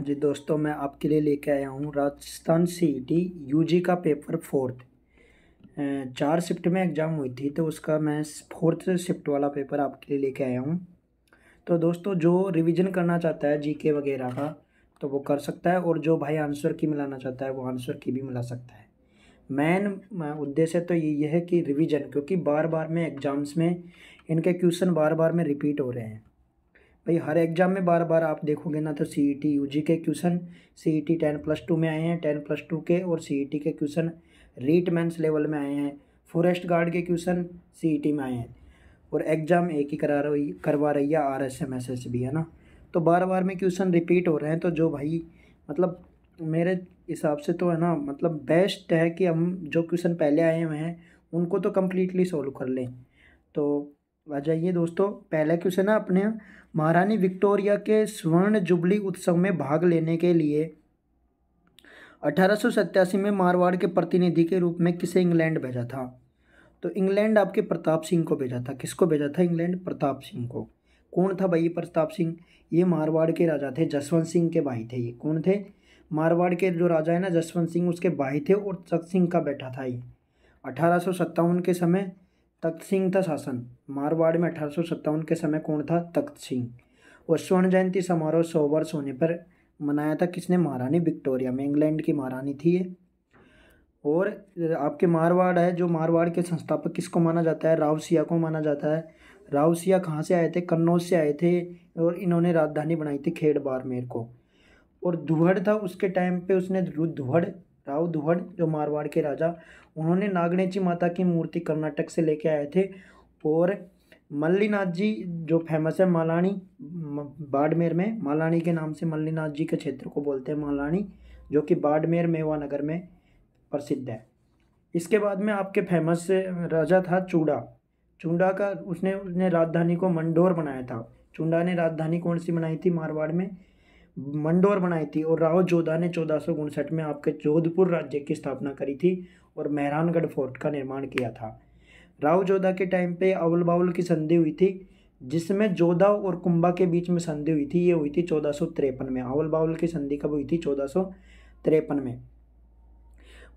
हाँ जी दोस्तों मैं आपके लिए लेके आया हूँ Rajasthan C T U G का पेपर फोर्थ चार शिफ्ट में एग्ज़ाम हुई थी तो उसका मैं फोर्थ शिफ्ट वाला पेपर आपके लिए लेके आया हूँ तो दोस्तों जो रिवीजन करना चाहता है जी के वगैरह का तो वो कर सकता है और जो भाई आंसर की मिलाना चाहता है वो आंसर की भी मिला सकता है मेन उद्देश्य तो ये है कि रिवीजन क्योंकि बार बार में एग्ज़ाम्स में इनके क्वेश्चन बार बार में रिपीट हो रहे हैं भाई हर एग्ज़ाम में बार बार आप देखोगे ना तो सी ई टी यू जी के question C E T ten plus two में आए हैं टेन प्लस टू के और सी ई टी के क्वेश्चन रीट मैंस लेवल में आए हैं फॉरेस्ट गार्ड के क्वेश्चन सी ई टी में आए हैं और एग्ज़ाम एक ही करा रही करवा रही है R S M S S B है ना तो बार बार में क्वेश्चन रिपीट हो रहे हैं तो जो भाई मतलब मेरे हिसाब से तो है ना मतलब बेस्ट है कि हम जो क्वेश्चन पहले आए हुए हैं उनको तो कम्प्लीटली सॉल्व कर लें तो आ जाइए दोस्तों पहला क्वेश्चन है अपने महारानी विक्टोरिया के स्वर्ण जुबली उत्सव में भाग लेने के लिए अठारह में मारवाड़ के प्रतिनिधि के रूप में किसे इंग्लैंड भेजा था तो इंग्लैंड आपके प्रताप सिंह को भेजा था किसको भेजा था इंग्लैंड प्रताप सिंह को कौन था भाई प्रताप सिंह ये मारवाड़ के राजा थे जसवंत सिंह के भाई थे ये कौन थे मारवाड़ के जो राजा है ना जसवंत सिंह उसके भाई थे और चक सिंह का बेटा था ये अठारह के समय तख्त सिंह था शासन मारवाड़ में अठारह के समय कौन था तख्त सिंह और स्वर्ण जयंती समारोह सौ वर्ष होने पर मनाया था किसने महारानी विक्टोरिया में इंग्लैंड की महारानी थी ये और आपके मारवाड़ है जो मारवाड़ के संस्थापक किसको माना जाता है रावसिया को माना जाता है रावसिया कहाँ से आए थे कन्नौज से आए थे और इन्होंने राजधानी बनाई थी खेड़ बारमेर को और दुहड़ था उसके टाइम पे उसने धुहड़ राव दुहड़ जो मारवाड़ के राजा उन्होंने नागणेची माता की मूर्ति कर्नाटक से लेके आए थे और मल्लीनाथ जी जो फेमस है मालानी बाड़मेर में मालानी के नाम से मल्लीनाथ जी के क्षेत्र को बोलते हैं मालानी जो कि बाड़मेर मेवा नगर में प्रसिद्ध है इसके बाद में आपके फेमस राजा था चूड़ा चूड़ा का उसने उसने राजधानी को मंडोर बनाया था चूड़ा ने राजधानी कौन सी बनाई थी मारवाड़ में मंडोर बनाई थी और राव जोधा ने चौदह सौ उनसठ में आपके जोधपुर राज्य की स्थापना करी थी और मेहरानगढ़ फोर्ट का निर्माण किया था राव जोधा के टाइम पे अवल बाउल की संधि हुई थी जिसमें जोधा और कुंभा के बीच में संधि हुई थी ये हुई थी चौदह में अवल बाउल की संधि कब हुई थी चौदह में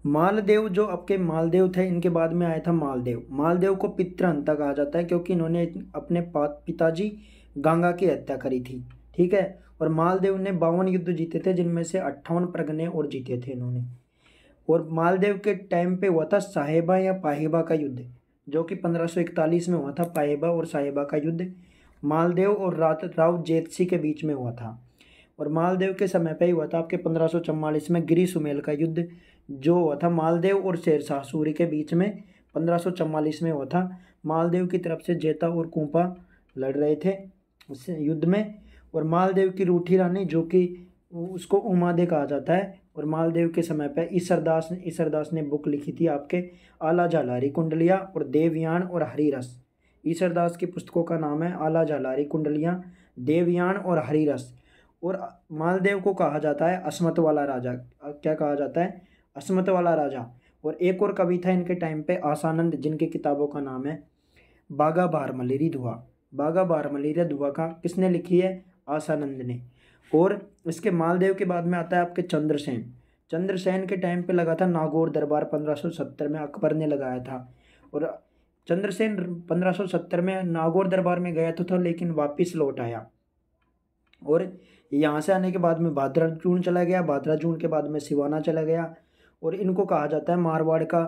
मालदेव जो आपके मालदेव थे इनके बाद में आया था मालदेव मालदेव को पितृहंता कहा जाता है क्योंकि इन्होंने अपने पिताजी गंगा की हत्या करी थी ठीक है और मालदेव ने बावन युद्ध जीते थे जिनमें से अट्ठावन प्रगने और जीते थे इन्होंने और मालदेव के टाइम पे हुआ था साहेबा या पाहिबा का युद्ध जो कि 1541 में हुआ था पाहिबा और साहेबा का युद्ध मालदेव और राव जेतसी के बीच में हुआ था और मालदेव के समय पे ही हुआ था आपके पंद्रह में गिरी सुमेल का युद्ध जो हुआ था मालदेव और शेरशाह सूरी के बीच में पंद्रह में हुआ था मालदेव की तरफ से जेता और कुंपा लड़ रहे थे उस युद्ध में और मालदेव की रूठी रानी जो कि उसको उमादे कहा जाता है और मालदेव के समय पर ईसरदास ने ईसरदास ने बुक लिखी थी आपके आला झालारी कुंडलिया और देवयान और हरिरस ईसरदास की पुस्तकों का नाम है आला झालारी कुंडलियाँ देवयान और हरिरस और मालदेव को कहा जाता है असमत वाला राजा क्या कहा जाता है असमत वाला राजा और एक और कवि था इनके टाइम पे आसानंद जिनकी किताबों का नाम है बागा मलेरी दुआ बागा बारमलेरी दुआ का किसने लिखी है आसानंद ने और इसके मालदेव के बाद में आता है आपके चंद्रसेन चंद्रसेन के टाइम पे लगा था नागौर दरबार 1570 में अकबर ने लगाया था और चंद्रसेन 1570 में नागौर दरबार में गया तो था लेकिन वापस लौट आया और यहाँ से आने के बाद में भाद्रा जून चला गया भाद्रा जून के बाद में सिवाना चला गया और इनको कहा जाता है मारवाड़ का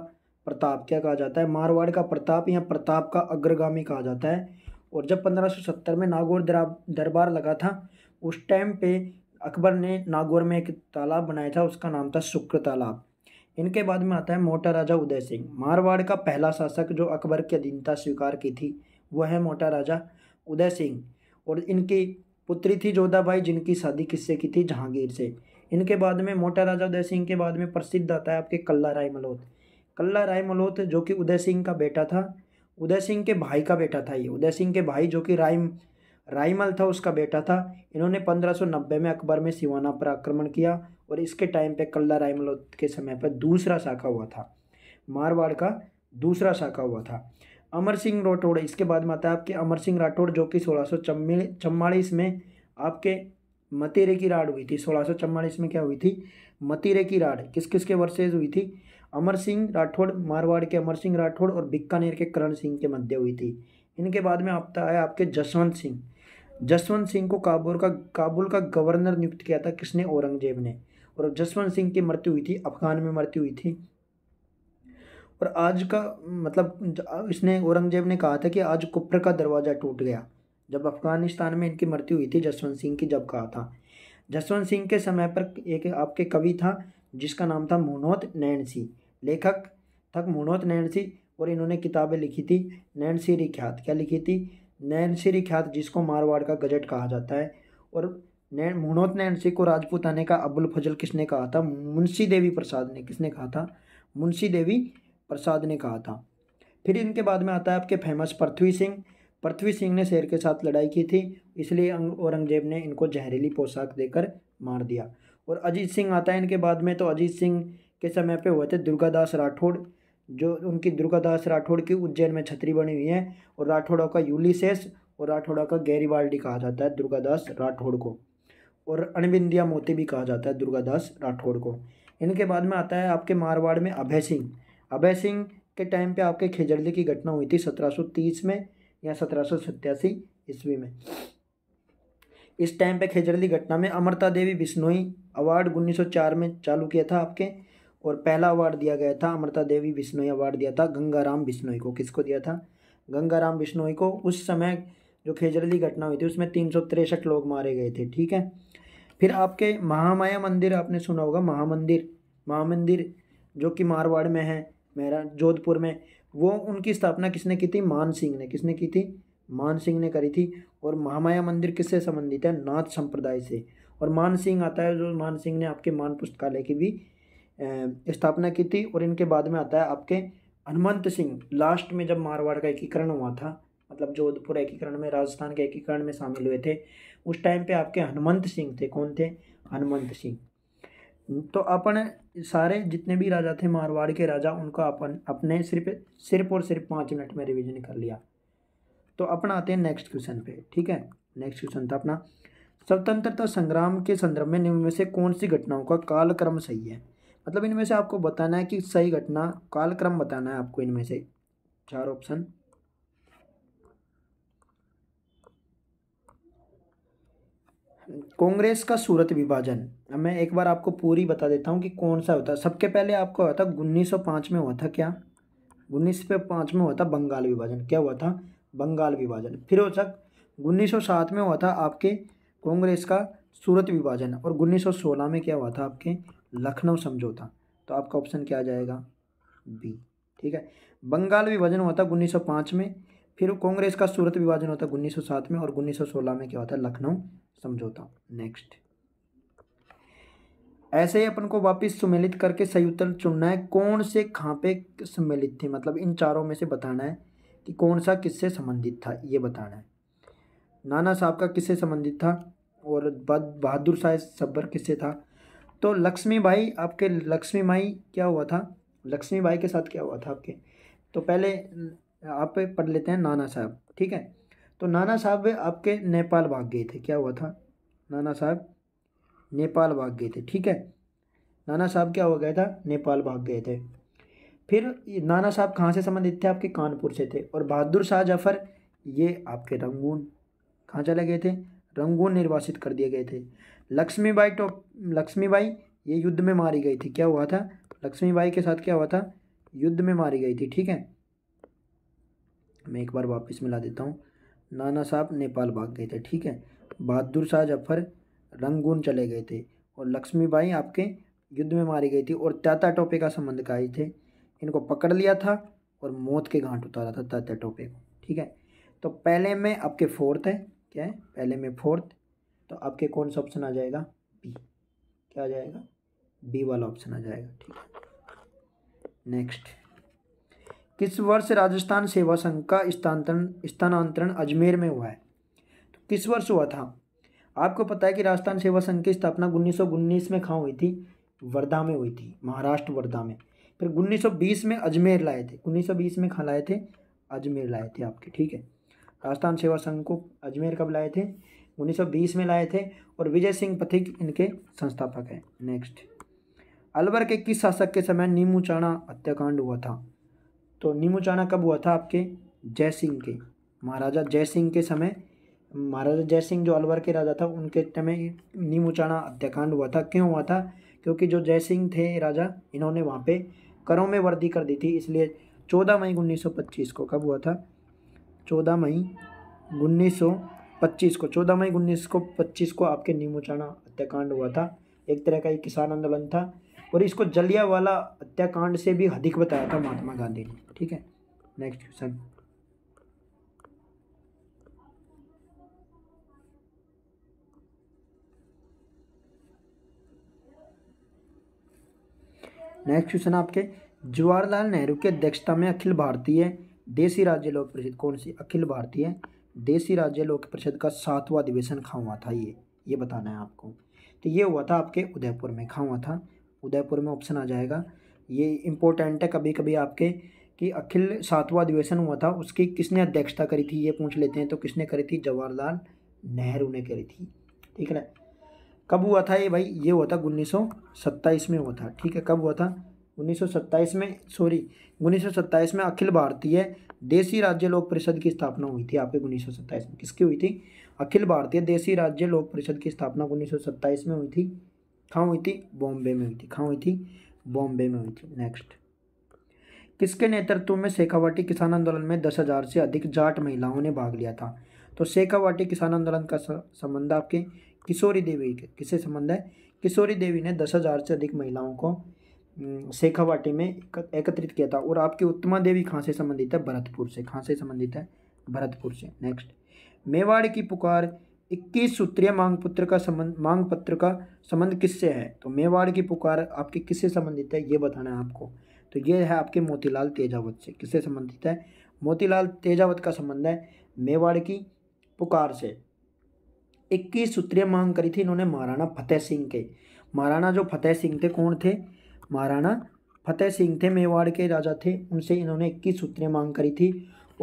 प्रताप क्या कहा जाता है मारवाड़ का प्रताप या प्रताप का अग्रगामी कहा जाता है और जब 1570 में नागौर दरबार लगा था उस टाइम पे अकबर ने नागौर में एक तालाब बनाया था उसका नाम था शुक्र तालाब इनके बाद में आता है मोटा राजा उदय सिंह मारवाड़ का पहला शासक जो अकबर की अधीनता स्वीकार की थी वह है मोटा राजा उदय सिंह और इनकी पुत्री थी जोधाबाई जिनकी शादी किससे की थी जहांगीर से इनके बाद में मोटा राजा उदय सिंह के बाद में प्रसिद्ध आता है आपके कल्ला राय मलोत कल्ला राय मलोत जो कि उदय सिंह का बेटा था उदय सिंह के भाई का बेटा था ये उदय सिंह के भाई जो कि राय राइमल था उसका बेटा था इन्होंने 1590 में अकबर में सिवाना पर आक्रमण किया और इसके टाइम पे कल्ला राइमल के समय पर दूसरा शाखा हुआ था मारवाड़ का दूसरा शाखा हुआ था अमर सिंह राठौड़ इसके बाद में आता है आपके अमर सिंह राठौड़ जो कि सोलह सौ में आपके मतीरे की राड हुई थी सोलह में क्या हुई थी मतीरे की राड किस किसके वर्सेज हुई थी अमर सिंह राठौड़ मारवाड़ के अमर सिंह राठौड़ और बिकानेर के करण सिंह के मध्य हुई थी इनके बाद में आपता है आपके जसवंत सिंह जसवंत सिंह को काबुल का काबुल का गवर्नर नियुक्त किया था किसने औरंगजेब ने और जसवंत सिंह की मृत्यु हुई थी अफगान में मृत्यु हुई थी और आज का मतलब इसने औरंगजेब ने कहा था कि आज कुप्र का दरवाज़ा टूट गया जब अफगानिस्तान में इनकी मृत्यु हुई थी जसवंत सिंह की जब कहा था जसवंत सिंह के समय पर एक आपके कवि था जिसका नाम था मुनोत नैनसी लेखक थक मुनोत नैनसी और इन्होंने किताबें लिखी थी नैनसी रिख्यात क्या लिखी थी नैनसिरी ख्यात जिसको मारवाड़ का गजट कहा जाता है और नैन मुनोत नैनसी को राजपूताने का अबुल फजल किसने कहा था मुंशी देवी प्रसाद ने किसने कहा था मुंशी देवी प्रसाद ने कहा था फिर इनके बाद में आता है आपके फेमस पृथ्वी सिंह पृथ्वी सिंह ने शेर के साथ लड़ाई की थी इसलिए औरंगजेब ने इनको जहरीली पोशाक देकर मार दिया और अजीत सिंह आता है इनके बाद में तो अजीत सिंह के समय पे हुए थे दुर्गादास राठौड़ जो उनकी दुर्गादास राठौड़ की उज्जैन में छतरी बनी हुई है और राठौड़ा का यूलिसेस और राठौड़ा का गैरीवाल्डी कहा जाता है दुर्गादास राठौड़ को और अणबिंदिया मोती भी कहा जाता है दुर्गादास राठौड़ को इनके बाद में आता है आपके मारवाड़ में अभय सिंह अभय सिंह के टाइम पे आपके खेजड़ली की घटना हुई थी सत्रह में या सत्रह ईस्वी में इस टाइम पे खेजड़ली घटना में अमृता देवी बिश्नोई अवार्ड 1904 में चालू किया था आपके और पहला अवार्ड दिया गया था अमृता देवी बिश्नोई अवार्ड दिया था गंगाराम बिश्नोई को किसको दिया था गंगाराम बिश्नोई को उस समय जो खेजरली घटना हुई थी उसमें तीन लोग मारे गए थे ठीक है फिर आपके महामाया मंदिर आपने सुना होगा महामंदिर महामंदिर जो कि मारवाड़ में है मेरा जोधपुर में वो उनकी स्थापना किसने की थी मान सिंह ने किसने की थी मान सिंह ने करी थी और महामाया मंदिर किससे संबंधित है नाथ संप्रदाय से और मान सिंह आता है जो मान सिंह ने आपके मान पुस्तकालय की भी स्थापना की थी और इनके बाद में आता है आपके हनुमंत सिंह लास्ट में जब मारवाड़ का एकीकरण हुआ था मतलब जोधपुर एकीकरण में राजस्थान के एकीकरण में शामिल हुए थे उस टाइम पे आपके हनुमंत सिंह थे कौन थे हनुमंत सिंह तो अपन सारे जितने भी राजा थे मारवाड़ के राजा उनका अपन अपने सिर्फ सिर्फ और सिर्फ पाँच मिनट में रिविजन कर लिया तो अपना आते हैं नेक्स्ट क्वेश्चन पे ठीक है नेक्स्ट क्वेश्चन था अपना स्वतंत्रता संग्राम के संदर्भ में निम्न में से कौन सी घटनाओं का कालक्रम सही है मतलब इनमें से आपको बताना है कि सही घटना कालक्रम बताना है आपको इनमें से चार ऑप्शन कांग्रेस का सूरत विभाजन मैं एक बार आपको पूरी बता देता हूँ कि कौन सा होता सबके पहले आपको हुआ था उन्नीस में हुआ था क्या उन्नीस पाँच में हुआ था बंगाल विभाजन क्या हुआ था बंगाल विभाजन फिर हो सक उन्नीस में हुआ था आपके कांग्रेस का सूरत विभाजन और उन्नीस में क्या हुआ था आपके लखनऊ समझौता तो आपका ऑप्शन क्या आ जाएगा बी ठीक है बंगाल विभाजन हुआ था उन्नीस में फिर कांग्रेस का सूरत विभाजन होता है उन्नीस में और 1916 में क्या होता है लखनऊ समझौता नेक्स्ट ऐसे ही अपन को वापस सम्मिलित करके सही उत्तर चुनना है कौन से पे सम्मिलित थे मतलब इन चारों में से बताना है कि कौन सा किससे संबंधित था ये बताना है नाना साहब का किससे संबंधित था और बहादुर शाह सब्बर किससे था तो लक्ष्मी बाई आपके लक्ष्मी माई क्या हुआ था लक्ष्मी बाई के साथ क्या हुआ था आपके तो पहले आप पढ़ लेते हैं नाना साहब ठीक है तो नाना साहब आपके नेपाल भाग गए थे क्या हुआ था नाना साहब नेपाल भाग गए थे ठीक है नाना साहब क्या हो गया था नेपाल भाग गए थे फिर नाना साहब कहाँ से संबंधित थे आपके कानपुर से थे और बहादुर शाह जफ़र ये आपके रंगून कहाँ चले गए थे रंगून निर्वासित कर दिए गए थे लक्ष्मीबाई टॉप लक्ष्मीबाई ये युद्ध में मारी गई थी क्या हुआ था लक्ष्मीबाई के साथ क्या हुआ था युद्ध में मारी गई थी ठीक है मैं एक बार वापस मिला देता हूँ नाना साहब नेपाल भाग गए थे ठीक है बहादुर शाह जफर रंगून चले गए थे और लक्ष्मीबाई आपके युद्ध में मारी गई थी और ताता टोपे का संबंध काई थे इनको पकड़ लिया था और मौत के घाट उतारा था त्याता टोपे को ठीक है तो पहले में आपके फोर्थ है क्या है पहले में फोर्थ तो आपके कौन सा ऑप्शन आ जाएगा बी क्या आ जाएगा बी वाला ऑप्शन आ जाएगा ठीक है नेक्स्ट किस वर्ष राजस्थान सेवा संघ का स्थानांतरण स्थानांतरण अजमेर में हुआ है तो किस वर्ष हुआ था आपको पता है कि राजस्थान सेवा संघ की स्थापना उन्नीस में कहाँ हुई थी वर्धा में हुई थी महाराष्ट्र वर्धा में फिर 1920 में अजमेर लाए थे 1920 में कहाँ लाए थे अजमेर लाए थे आपके ठीक है राजस्थान सेवा संघ को अजमेर कब लाए थे 1920 में लाए थे और विजय सिंह पथिक इनके संस्थापक हैं नेक्स्ट अलवर के किस शासक के समय नीमू चाणा हत्याकांड हुआ था तो नीमू चाणा कब हुआ था आपके जय सिंह के महाराजा जय सिंह के समय महाराजा जय सिंह जो अलवर के राजा था उनके समय नीमू चाणा हत्याकांड हुआ था क्यों हुआ था क्योंकि जो जय सिंह थे राजा इन्होंने वहाँ पर करों में वर्दी कर दी थी इसलिए चौदह मई उन्नीस को कब हुआ था चौदह मई उन्नीस सौ पच्चीस को चौदह मई उन्नीस को पच्चीस को आपके नीमोचाना हत्याकांड हुआ था एक तरह का ये किसान आंदोलन था और इसको वाला हत्याकांड से भी अधिक बताया था महात्मा गांधी ने ठीक है नेक्स्ट क्वेश्चन नेक्स्ट क्वेश्चन आपके जवाहरलाल नेहरू के अध्यक्षता में अखिल भारतीय देसी राज्य लोक परिषद कौन सी अखिल भारतीय देसी राज्य लोक परिषद का सातवां अधिवेशन कहाँ हुआ था ये ये बताना है आपको तो ये हुआ था आपके उदयपुर में कहाँ हुआ था उदयपुर में ऑप्शन आ जाएगा ये इम्पोर्टेंट है कभी कभी आपके कि अखिल सातवां अधिवेशन हुआ था उसकी किसने अध्यक्षता करी थी ये पूछ लेते हैं तो किसने करी थी जवाहरलाल नेहरू ने करी थी ठीक है कब हुआ था ये भाई ये हुआ था उन्नीस में हुआ था ठीक है कब हुआ था 1927 में सॉरी 1927 में अखिल भारतीय देसी राज्य लोक परिषद की स्थापना हुई थी आपके 1927 में किसकी हुई थी अखिल भारतीय देसी राज्य लोक परिषद की स्थापना 1927 में हुई थी कहाँ हुई थी बॉम्बे में हुई थी कहाँ हुई थी बॉम्बे में हुई थी नेक्स्ट किसके नेतृत्व में शेखावाटी किसान आंदोलन में दस हज़ार से अधिक जाट महिलाओं ने भाग लिया था तो शेखावाटी किसान आंदोलन का संबंध आपके किशोरी देवी के किससे संबंध है किशोरी देवी ने दस हज़ार से अधिक महिलाओं को शेखावाटी में एकत्रित किया था और आपकी उत्तमा देवी कहाँ से संबंधित है भरतपुर से कहाँ से संबंधित है भरतपुर से नेक्स्ट मेवाड़ की पुकार इक्कीस सूत्रीय मांग पत्र का संबंध मांग पत्र का संबंध किससे है तो मेवाड़ की पुकार आपके किससे संबंधित है ये बताना है आपको तो ये है आपके मोतीलाल तेजावत से किससे संबंधित है मोतीलाल तेजावत का संबंध है मेवाड़ की पुकार से इक्कीस सूत्रीय मांग करी थी इन्होंने महाराणा फतेह सिंह के महाराणा जो फतेह सिंह थे कौन थे महाराणा फतेह सिंह थे मेवाड़ के राजा थे उनसे इन्होंने इक्कीस सूत्रें मांग करी थी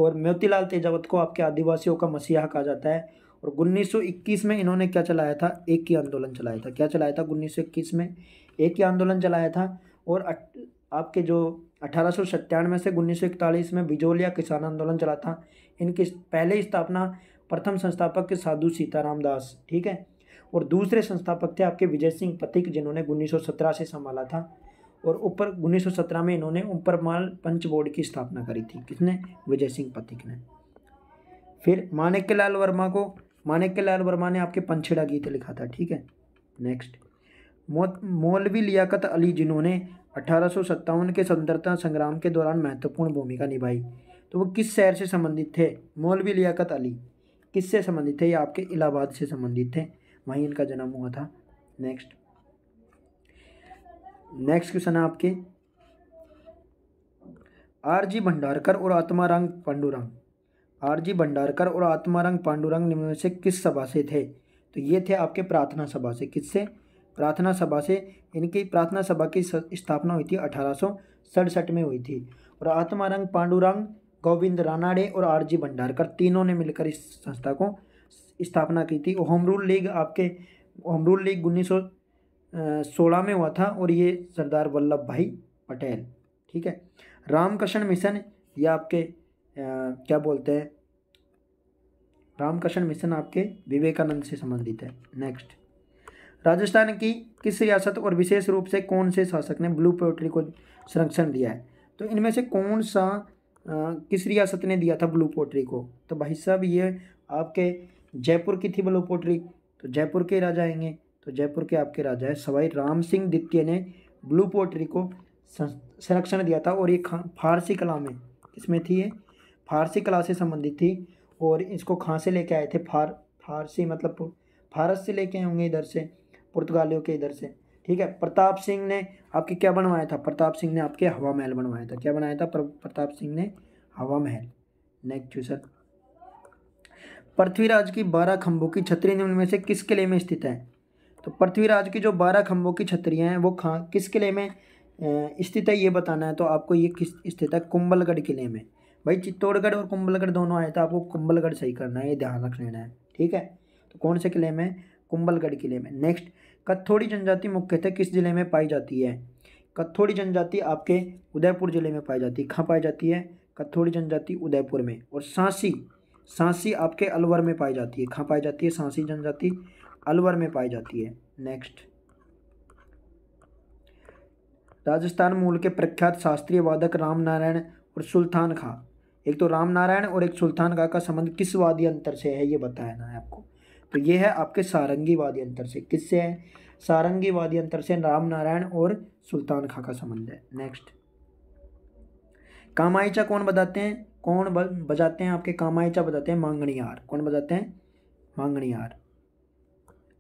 और मोतीलाल तेजावत को आपके आदिवासियों का मसीहा कहा जाता है और उन्नीस में इन्होंने क्या चलाया था एक ही आंदोलन चलाया था क्या चलाया था उन्नीस में एक ही आंदोलन चलाया था और आपके जो अठारह में से उन्नीस में बिजोलिया किसान आंदोलन चला था इनकी पहले स्थापना प्रथम संस्थापक के साधु सीताराम दास ठीक है और दूसरे संस्थापक थे आपके विजय सिंह पथिक जिन्होंने उन्नीस से संभाला था और ऊपर 1917 में इन्होंने ऊपर माल पंच बोर्ड की स्थापना करी थी किसने विजय सिंह पथिक ने फिर माणिक्य लाल वर्मा को माणिक्य लाल वर्मा ने आपके पंछड़ा गीत लिखा था ठीक है नेक्स्ट मौलवी लियाकत अली जिन्होंने अठारह के स्वतंत्रता संग्राम के दौरान महत्वपूर्ण भूमिका निभाई तो वो किस शहर से संबंधित थे मौलवी लियाकत अली किससे संबंधित थे ये आपके इलाहाबाद से संबंधित थे वहीं इनका जन्म हुआ था नेक्स्ट नेक्स्ट क्वेश्चन है आपके आर जी भंडारकर और आत्मारंग पांडुरंग आर जी भंडारकर और आत्मारंग पांडुरंग निम्न में से किस सभा से थे तो ये थे आपके प्रार्थना सभा से किससे प्रार्थना सभा से इनकी प्रार्थना सभा की स्थापना हुई थी अठारह में हुई थी और आत्मारंग पांडुरंग गोविंद रानाडे और आर जी भंडारकर तीनों ने मिलकर इस संस्था को स्थापना की थी होम रूल लीग आपके होम रूल लीग उन्नीस सोलह में हुआ था और ये सरदार वल्लभ भाई पटेल ठीक है रामकृष्ण मिशन ये आपके आ, क्या बोलते हैं रामकृष्ण मिशन आपके विवेकानंद से संबंधित है नेक्स्ट राजस्थान की किस रियासत और विशेष रूप से कौन से शासक ने ब्लू पोल्ट्री को संरक्षण दिया है तो इनमें से कौन सा आ, किस रियासत ने दिया था ब्लू पोल्ट्री को तो भाई साहब ये आपके जयपुर की थी ब्लू पोल्ट्री तो जयपुर के राजा आएंगे तो जयपुर के आपके राजा है सवाई राम सिंह द्वितीय ने ब्लू पोट्री को संरक्षण दिया था और ये फारसी कला में इसमें थी ये फारसी कला से संबंधित थी और इसको कहाँ से लेके आए थे फार फारसी मतलब फारस से लेके आए होंगे इधर से पुर्तगालियों के इधर से ठीक है प्रताप सिंह ने आपके क्या बनवाया था प्रताप सिंह ने आपके हवा महल बनवाया था क्या बनाया था प्रताप सिंह ने हवा महल नेक्स्ट क्वेश्चन पृथ्वीराज की बारह खंभों की छतरी निम्न में से किसके लिए में स्थित है तो पृथ्वीराज की जो बारह खम्भों की छतरियाँ हैं वो खां किस किले में स्थित है ये बताना है तो आपको ये किस स्थित है कुंभलगढ़ किले में भाई चित्तौड़गढ़ और कुंभलगढ़ दोनों आए तो आपको कुंभलगढ़ सही करना है ये ध्यान रख लेना है ठीक है तो कौन से किले में कुंभलगढ़ किले में नेक्स्ट कत्थोड़ी जनजाति मुख्यतः किस जिले में पाई जाती है कत्थोड़ी जनजाति आपके उदयपुर जिले में पाई जाती है कहाँ पाई जाती है कत्थोड़ी जनजाति उदयपुर में और सांसी सांसी आपके अलवर में पाई जाती है कहाँ पाई जाती है सांसी जनजाति अलवर में पाई जाती है नेक्स्ट राजस्थान मूल के प्रख्यात शास्त्रीय वादक राम नारायण और सुल्तान खां एक तो राम नारायण और एक सुल्तान खां का संबंध किस वाद्य अंतर से है ये बताना है आपको तो ये है आपके सारंगी वाद्य अंतर से किससे है सारंगी वाद्य अंतर से राम नारायण और सुल्तान खां का संबंध है नेक्स्ट कामायचा कौन बताते हैं कौन बजाते हैं आपके कामायचा बताते हैं मांगणियार कौन बजाते हैं मांगणियार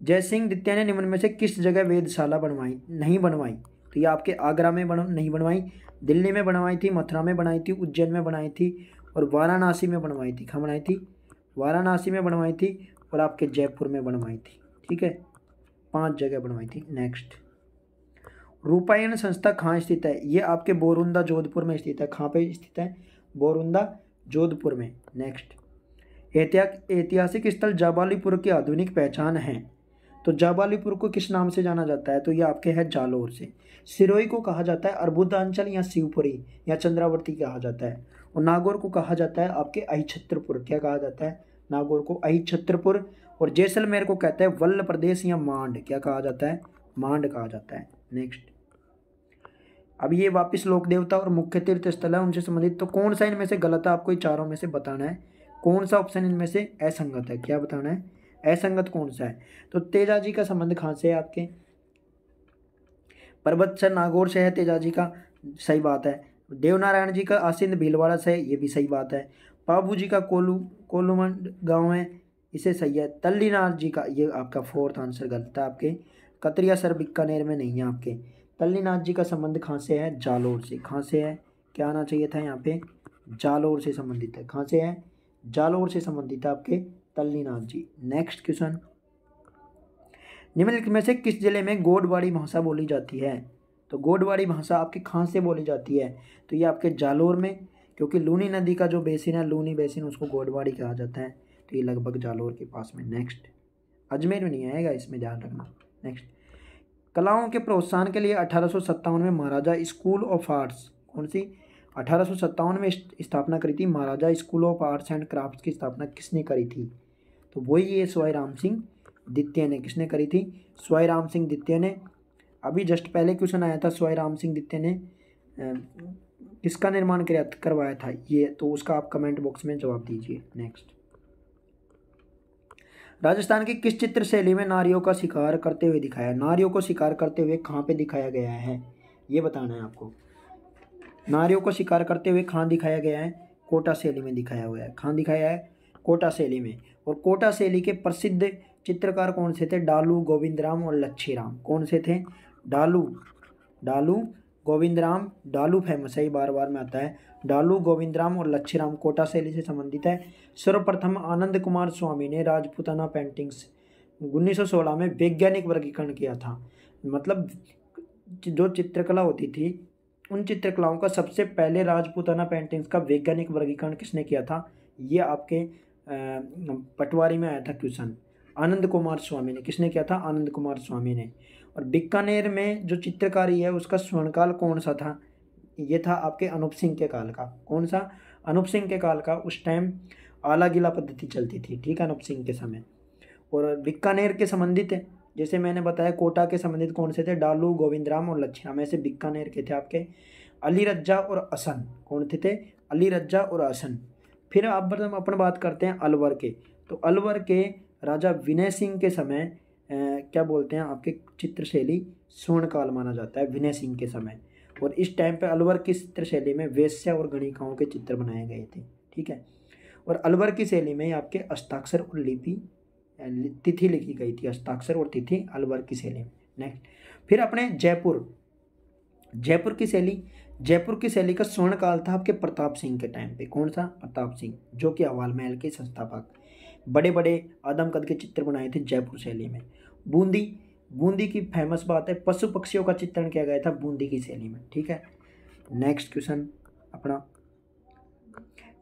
जयसिंह द्वितीय ने निम्न में से किस जगह वेदशाला बनवाई नहीं बनवाई तो ये आपके आगरा में बन नहीं बनवाई दिल्ली में बनवाई थी मथुरा में बनाई थी उज्जैन में बनाई थी और वाराणसी में बनवाई थी कहाँ बनाई थी वाराणसी में बनवाई थी और आपके जयपुर में बनवाई थी ठीक है पांच जगह बनवाई थी नेक्स्ट रूपायण संस्था कहाँ स्थित है ये आपके बोरुंदा जोधपुर में स्थित है कहाँ पर स्थित है बोरुंदा जोधपुर में नेक्स्ट ऐतिहासिक स्थल जाबालीपुर की आधुनिक पहचान है तो जाबालीपुर को किस नाम से जाना जाता है तो ये आपके है जालोर से सिरोही को कहा जाता है अर्बुदांचल या शिवपुरी या चंद्रावर्ती कहा जाता है और नागौर को कहा जाता है आपके अहिछत्रपुर क्या कहा जाता है नागौर को अहिछत्रपुर और जैसलमेर को कहते हैं वल्ल प्रदेश या मांड क्या कहा जाता है मांड कहा जाता है नेक्स्ट अब ये वापस लोक देवता और मुख्य तीर्थ स्थल है उनसे संबंधित तो कौन सा इनमें से गलत है आपको चारों में से बताना है कौन सा ऑप्शन इनमें से असंगत है क्या बताना है असंगत कौन सा है तो तेजा जी का संबंध कहाँ से है आपके पर्वत सर नागौर से है तेजा जी का सही बात है देवनारायण जी का आसिंद भीलवाड़ा से ये भी सही बात है बाबू जी का कोलू कोलूम गांव है इसे सही है तल्लीनाथ जी का ये आपका फोर्थ आंसर गलत है आपके कतरिया सर बिक्कानेर में नहीं है आपके तल्लीनाथ जी का संबंध कहाँ से है जालोर से कहाँ से है क्या आना चाहिए था यहाँ पे जालोर से संबंधित है कहाँ से है जालोर से संबंधित है आपके तल्लीनाथ जी नेक्स्ट क्वेश्चन निम्नलिखित में से किस जिले में गोडवाड़ी भाषा बोली जाती है तो गोडवाड़ी भाषा आपके खां से बोली जाती है तो ये आपके जालोर में क्योंकि लूनी नदी का जो बेसिन है लूनी बेसिन उसको गोडवाड़ी कहा जाता है तो ये लगभग जालोर के पास में नेक्स्ट अजमेर में नहीं आएगा इसमें ध्यान रखना नेक्स्ट कलाओं के प्रोत्साहन के लिए अठारह में महाराजा स्कूल ऑफ आर्ट्स कौन सी अठारह में स्थापना करी थी Maharaja school of arts and craft की स्थापना किसने करी थी तो वही ये स्वाई राम सिंह द्वितीय ने किसने करी थी स्वाई राम सिंह द्वितीय ने अभी जस्ट पहले क्वेश्चन आया था स्वाई राम सिंह द्वितीय ने किसका निर्माण करवाया था ये तो उसका आप कमेंट बॉक्स में जवाब दीजिए नेक्स्ट राजस्थान की किस चित्र शैली में नारियों का शिकार करते हुए दिखाया नारियों को शिकार करते हुए कहाँ पे दिखाया गया है ये बताना है आपको नारियों को शिकार करते हुए कहाँ दिखाया गया है कोटा शैली में दिखाया हुआ है कहाँ दिखाया है कोटा शैली में और कोटा शैली के प्रसिद्ध चित्रकार कौन से थे डालू गोविंद राम और लच्छी राम कौन से थे डालू डालू गोविंद राम डालू फेमस है बार बार में आता है डालू गोविंद राम और लच्छी राम कोटा शैली से संबंधित है सर्वप्रथम आनंद कुमार स्वामी ने राजपूताना पेंटिंग्स सोलह में वैज्ञानिक वर्गीकरण किया था मतलब जो चित्रकला होती थी उन चित्रकलाओं का सबसे पहले राजपूताना पेंटिंग्स का वैज्ञानिक वर्गीकरण किसने किया था ये आपके पटवारी में आया था क्वेश्चन आनंद कुमार स्वामी ने किसने किया था आनंद कुमार स्वामी ने और बीकानेर में जो चित्रकारी है उसका स्वर्णकाल कौन सा था ये था आपके अनूप सिंह के काल का कौन सा अनूप सिंह के काल का उस टाइम आला गिला पद्धति चलती थी ठीक है अनूप सिंह के समय और बीकानेर के संबंधित है जैसे मैंने बताया कोटा के संबंधित कौन से थे डालू गोविंद राम और लच्छीराम ऐसे बीकानेर के थे आपके अली रज्जा और असन कौन थे थे अली रज्जा और असन फिर अब हम अपन बात करते हैं अलवर के तो अलवर के राजा विनय सिंह के समय क्या बोलते हैं आपके चित्रशैली स्वर्णकाल माना जाता है विनय सिंह के समय और इस टाइम पे अलवर की चित्रशैली में वैश्य और गणिकाओं के चित्र बनाए गए थे ठीक है और अलवर की शैली में आपके हस्ताक्षर और लिपि तिथि लिखी गई थी हस्ताक्षर और तिथि अलवर की शैली में नेक्स्ट फिर अपने जयपुर जयपुर की शैली जयपुर की शैली का स्वर्ण काल था आपके प्रताप सिंह के टाइम पे कौन सा प्रताप सिंह जो कि अवाल महल के संस्थापक बड़े बड़े आदम कद के चित्र बनाए थे जयपुर शैली में बूंदी बूंदी की फेमस बात है पशु पक्षियों का चित्रण किया गया था बूंदी की शैली में ठीक है नेक्स्ट क्वेश्चन अपना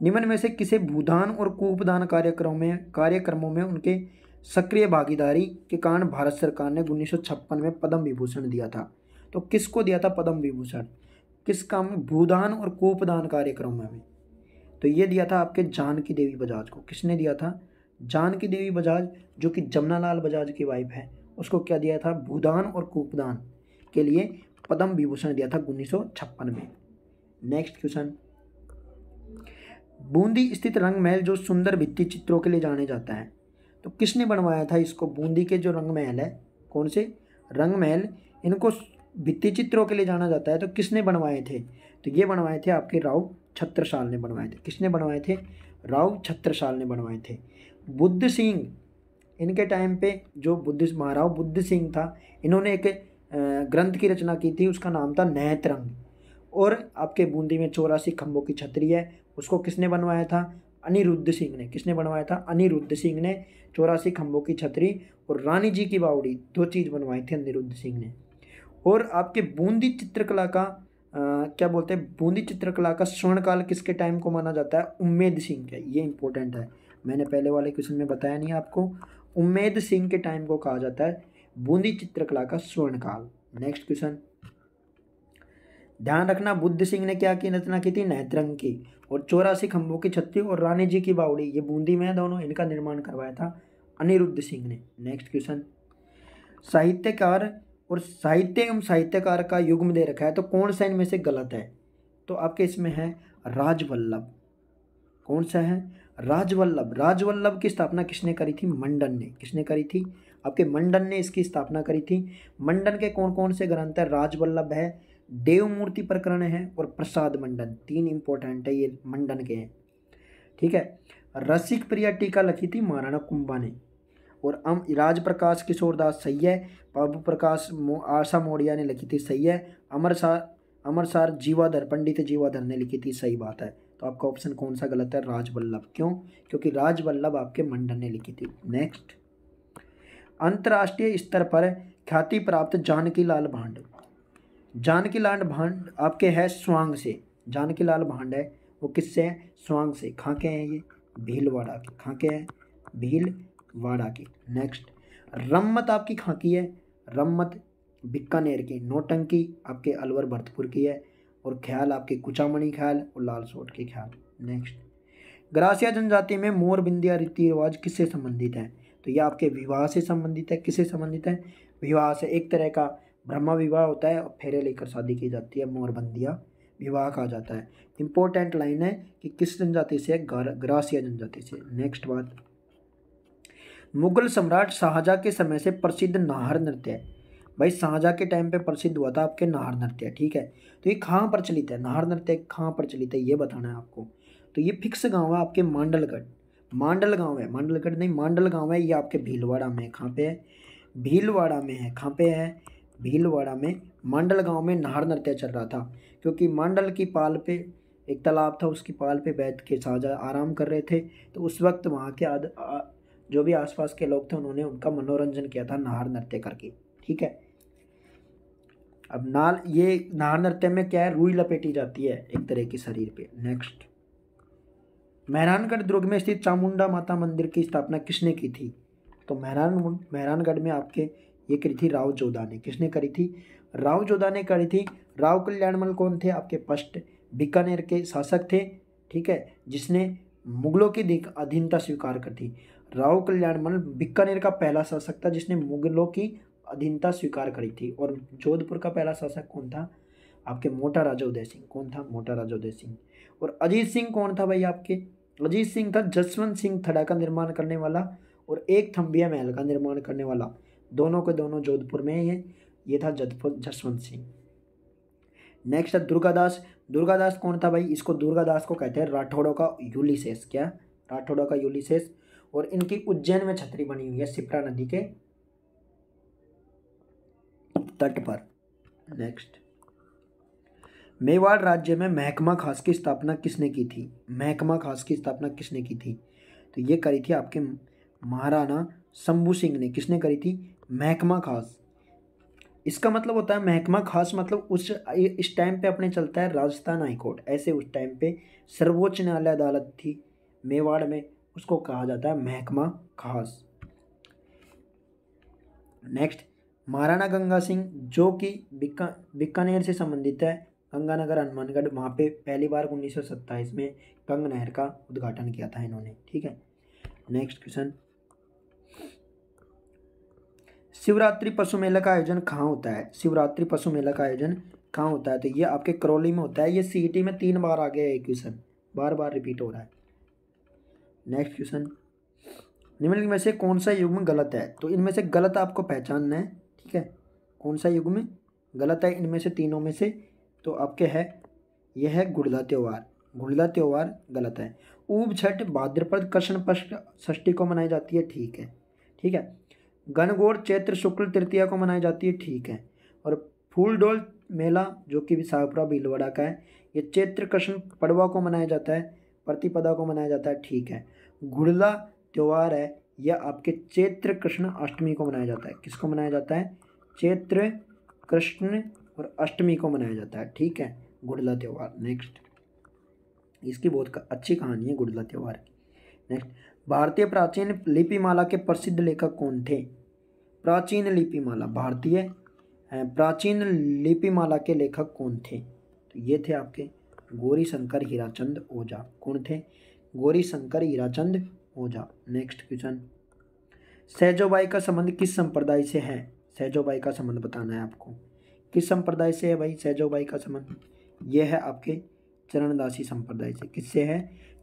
निम्न में से किसे भूदान और कूपदान कार्यक्रम में कार्यक्रमों में उनके सक्रिय भागीदारी के कारण भारत सरकार ने उन्नीस में पद्म विभूषण दिया था तो किसको दिया था पद्म विभूषण किस काम में भूदान और कूपदान कार्यक्रम में तो ये दिया था आपके जानकी देवी बजाज को किसने दिया था जानकी देवी बजाज जो कि जमुनालाल बजाज की वाइफ है उसको क्या दिया था भूदान और कूपदान के लिए पद्म विभूषण दिया था उन्नीस में नेक्स्ट क्वेश्चन बूंदी स्थित रंग महल जो सुंदर भित्ति चित्रों के लिए जाने जाता है तो किसने बनवाया था इसको बूंदी के जो रंग महल है कौन से रंग महल इनको भित्ति चित्रों के लिए जाना जाता है तो किसने बनवाए थे तो ये बनवाए थे आपके राव छत्रसाल ने बनवाए थे किसने बनवाए थे राव छत्रसाल ने बनवाए थे बुद्ध सिंह इनके टाइम पे जो बुद्ध महाराव बुद्ध सिंह था इन्होंने एक ग्रंथ की रचना की थी उसका नाम था नैतरंग और आपके बूंदी में चौरासी खम्भों की छतरी है उसको किसने बनवाया था अनिरुद्ध सिंह ने किसने बनवाया था अनिरुद्ध सिंह ने चौरासी खम्भों की छतरी और रानी जी की बावड़ी दो चीज़ बनवाई थी अनिरुद्ध सिंह ने और आपके बूंदी चित्रकला का आ, क्या बोलते हैं बूंदी चित्रकला का स्वर्ण काल किसके टाइम को माना जाता है उम्मेद सिंह का ये इंपॉर्टेंट है मैंने पहले वाले क्वेश्चन में बताया नहीं आपको उम्मेद सिंह के टाइम को कहा जाता है बूंदी चित्रकला का स्वर्ण काल नेक्स्ट क्वेश्चन ध्यान रखना बुद्ध सिंह ने क्या की रचना की थी नैत्रंग की और चौरासी खंभों की छत्ती और रानी जी की बावड़ी ये बूंदी में दोनों इनका निर्माण करवाया था अनिरुद्ध सिंह ने नेक्स्ट क्वेश्चन साहित्यकार और साहित्य एवं साहित्यकार का युग्म दे रखा है तो कौन सा इनमें से गलत है तो आपके इसमें है राजवल्लभ कौन सा है राजवल्लभ राजवल्लभ की स्थापना किसने करी थी मंडन ने किसने करी थी आपके मंडन ने इसकी स्थापना करी थी मंडन के कौन कौन से ग्रंथ है राजवल्लभ है देवमूर्ति प्रकरण है और प्रसाद मंडन तीन इंपॉर्टेंट है ये मंडन के हैं ठीक है रसिक प्रिया टीका लिखी थी महाराणा कुंभा ने और अम इराज प्रकाश किशोर दास सही है बाबू प्रकाश मो, आशा मोड़िया ने लिखी थी सही है अमर सार अमर सार जीवाधर पंडित जीवाधर ने लिखी थी सही बात है तो आपका ऑप्शन कौन सा गलत है राज क्यों क्योंकि राज आपके मंडन ने लिखी थी नेक्स्ट अंतर्राष्ट्रीय स्तर पर ख्याति प्राप्त जानकी लाल भांड जानकी लाल भांड आपके है स्वांग से जानकी लाल भांड है वो किससे है स्वांग से खाके हैं ये भीलवाड़ा के खाके हैं भील वाड़ा की नेक्स्ट रम्मत आपकी कहाँ की है रम्मत बिकानेर की नोटंकी आपके अलवर भरतपुर की है और ख्याल आपके कुचामणि ख्याल और लाल सोट के ख्याल नेक्स्ट ग्रासिया जनजाति में मोर बिंदिया रीति रिवाज किससे संबंधित है तो यह आपके विवाह से संबंधित है किससे संबंधित है विवाह से एक तरह का ब्रह्मा विवाह होता है और फेरे लेकर शादी की जाती है मोरबंदिया विवाह कहा जाता है इंपॉर्टेंट लाइन है कि किस जनजाति से ग्रासिया जनजाति से नेक्स्ट बात मुगल सम्राट शाहजहाँ के समय से प्रसिद्ध नाहर नृत्य है भाई शाहजहाँ के टाइम पे प्रसिद्ध हुआ था आपके नाहर नृत्य ठीक है तो ये कहाँ प्रचलित है नाहर नृत्य कहाँ प्रचलित है ये बताना है आपको तो ये फिक्स गाँव है आपके मांडलगढ़ मांडल गाँव है मांडलगढ़ नहीं मांडल गाँव है ये आपके भीलवाड़ा में कहाँ पे है भीलवाड़ा में है कहाँ पे है भीलवाड़ा में मांडल गांव में नाहर नृत्य चल रहा था क्योंकि मांडल की पाल पे एक तालाब था उसकी पाल पे बैठ के साझा आराम कर रहे थे तो उस वक्त वहाँ के जो भी आसपास के लोग थे उन्होंने उनका मनोरंजन किया था नाहर नृत्य करके ठीक है अब नाल ये नाहर नृत्य में क्या है रुई लपेटी जाती है एक तरह के शरीर पे नेक्स्ट मेहरानगढ़ दुर्ग में स्थित चामुंडा माता मंदिर की स्थापना किसने की थी तो मेहरान मेहरानगढ़ में आपके ये करी थी राव जोधा ने किसने करी थी राव जोधा ने करी थी राव कल्याणमल कौन थे आपके पष्ट बीकानेर के शासक थे ठीक है जिसने मुगलों की अधीनता स्वीकार कर थी राव कल्याण मंडल बीकानेर का पहला शासक था जिसने मुगलों की अधीनता स्वीकार करी थी और जोधपुर का पहला शासक कौन था आपके मोटा राजा उदय सिंह कौन था मोटा राजा उदय सिंह और अजीत सिंह कौन था भाई आपके अजीत सिंह था जसवंत सिंह थड़ा का निर्माण करने वाला और एक थम्बिया महल का निर्माण करने वाला दोनों के दोनों जोधपुर में ही है ये था जसवंत सिंह नेक्स्ट है दुर्गादास दुर्गादास कौन था भाई इसको दुर्गादास को कहते हैं राठौड़ों का यूलिसेस क्या राठौड़ों का यूलिसेस और इनकी उज्जैन में छतरी बनी हुई है सिपरा नदी के तट पर नेक्स्ट मेवाड़ राज्य में महकमा खास की स्थापना किसने की थी महकमा खास की स्थापना किसने की थी तो ये करी थी आपके महाराणा शंभू सिंह ने किसने करी थी महकमा खास इसका मतलब होता है महकमा खास मतलब उस इस टाइम पे अपने चलता है राजस्थान हाईकोर्ट ऐसे उस टाइम पे सर्वोच्च न्यायालय अदालत थी मेवाड़ में उसको कहा जाता है महकमा खास नेक्स्ट महाराणा गंगा सिंह जो कि बीका बीकानेर से संबंधित है गंगानगर हनुमानगढ़ वहाँ पे पहली बार उन्नीस में गंग नहर का उद्घाटन किया था इन्होंने ठीक है नेक्स्ट क्वेश्चन शिवरात्रि पशु मेला का आयोजन कहाँ होता है शिवरात्रि पशु मेला का आयोजन कहाँ होता है तो ये आपके करौली में होता है ये सीटी में तीन बार आ गया है क्वेश्चन बार बार रिपीट हो रहा है नेक्स्ट क्वेश्चन निम्नलिखित में से कौन सा युग्म गलत है तो इनमें से गलत आपको पहचानना है ठीक है कौन सा युग्म गलत है इनमें से तीनों में से तो आपके है यह है गुड़दा त्यौहार गुड़दा त्यौहार गलत है ऊब छठ भाद्रपद कृष्ण पष्ट षष्ठी को मनाई जाती है ठीक है ठीक है घनघोर चैत्र शुक्ल तृतीया को मनाई जाती है ठीक है और फूल डोल मेला जो कि भी भीलवाड़ा का है ये चैत्र कृष्ण पड़वा को मनाया जाता है प्रतिपदा को मनाया जाता है ठीक है गुड़ला त्यौहार है यह आपके चैत्र कृष्ण अष्टमी को मनाया जाता है किसको मनाया जाता है चैत्र कृष्ण और अष्टमी को मनाया जाता है ठीक है गुड़ला त्यौहार नेक्स्ट इसकी बहुत अच्छी कहानी है गुड़ला त्यौहार की नेक्स्ट भारतीय प्राचीन लिपिमाला के प्रसिद्ध लेखक कौन थे प्राचीन लिपिमाला भारतीय प्राचीन लिपिमाला के लेखक कौन थे तो ये थे आपके गौरी शंकर हीराचंद ओझा कौन थे गौरी शंकर हीराचंद ओझा नेक्स्ट क्वेश्चन सहजोबाई का संबंध किस संप्रदाय से है सहजोबाई का संबंध बताना है आपको किस संप्रदाय से है भाई सहजोबाई का संबंध यह है आपके चरणदासी संप्रदाय से किससे है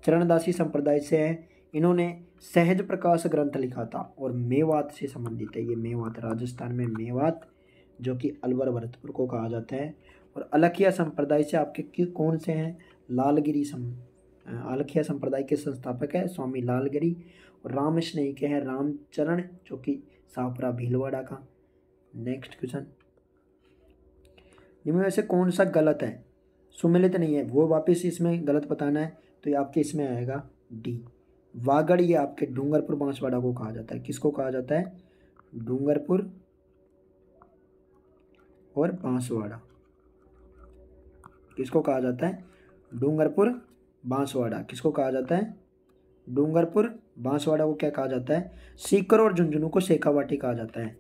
चरणदासी संप्रदाय से है इन्होंने सहज प्रकाश ग्रंथ लिखा था और मेवात से संबंधित है ये मेवात राजस्थान में मेवात जो कि अलवर भरतपुर को कहा जाता है और अलखिया संप्रदाय से आपके कौन से हैं लालगिरी सम अलखिया संप्रदाय के संस्थापक है स्वामी लालगिरी और राम स्नेही के हैं रामचरण जो कि सापरा भीलवाड़ा का नेक्स्ट क्वेश्चन इनमें वैसे कौन सा गलत है सुमिलित नहीं है वो वापस इसमें गलत बताना है तो ये आपके इसमें आएगा डी वागड़ ये आपके डूंगरपुर बांसवाड़ा को कहा जाता है किसको कहा जाता है डूंगरपुर और बांसवाड़ा किसको कहा जाता है डूंगरपुर बांसवाड़ा किसको कहा जाता है डूंगरपुर बांसवाड़ा को क्या कहा जाता है सीकर और झुंझुनू को शेखावाटी कहा जाता है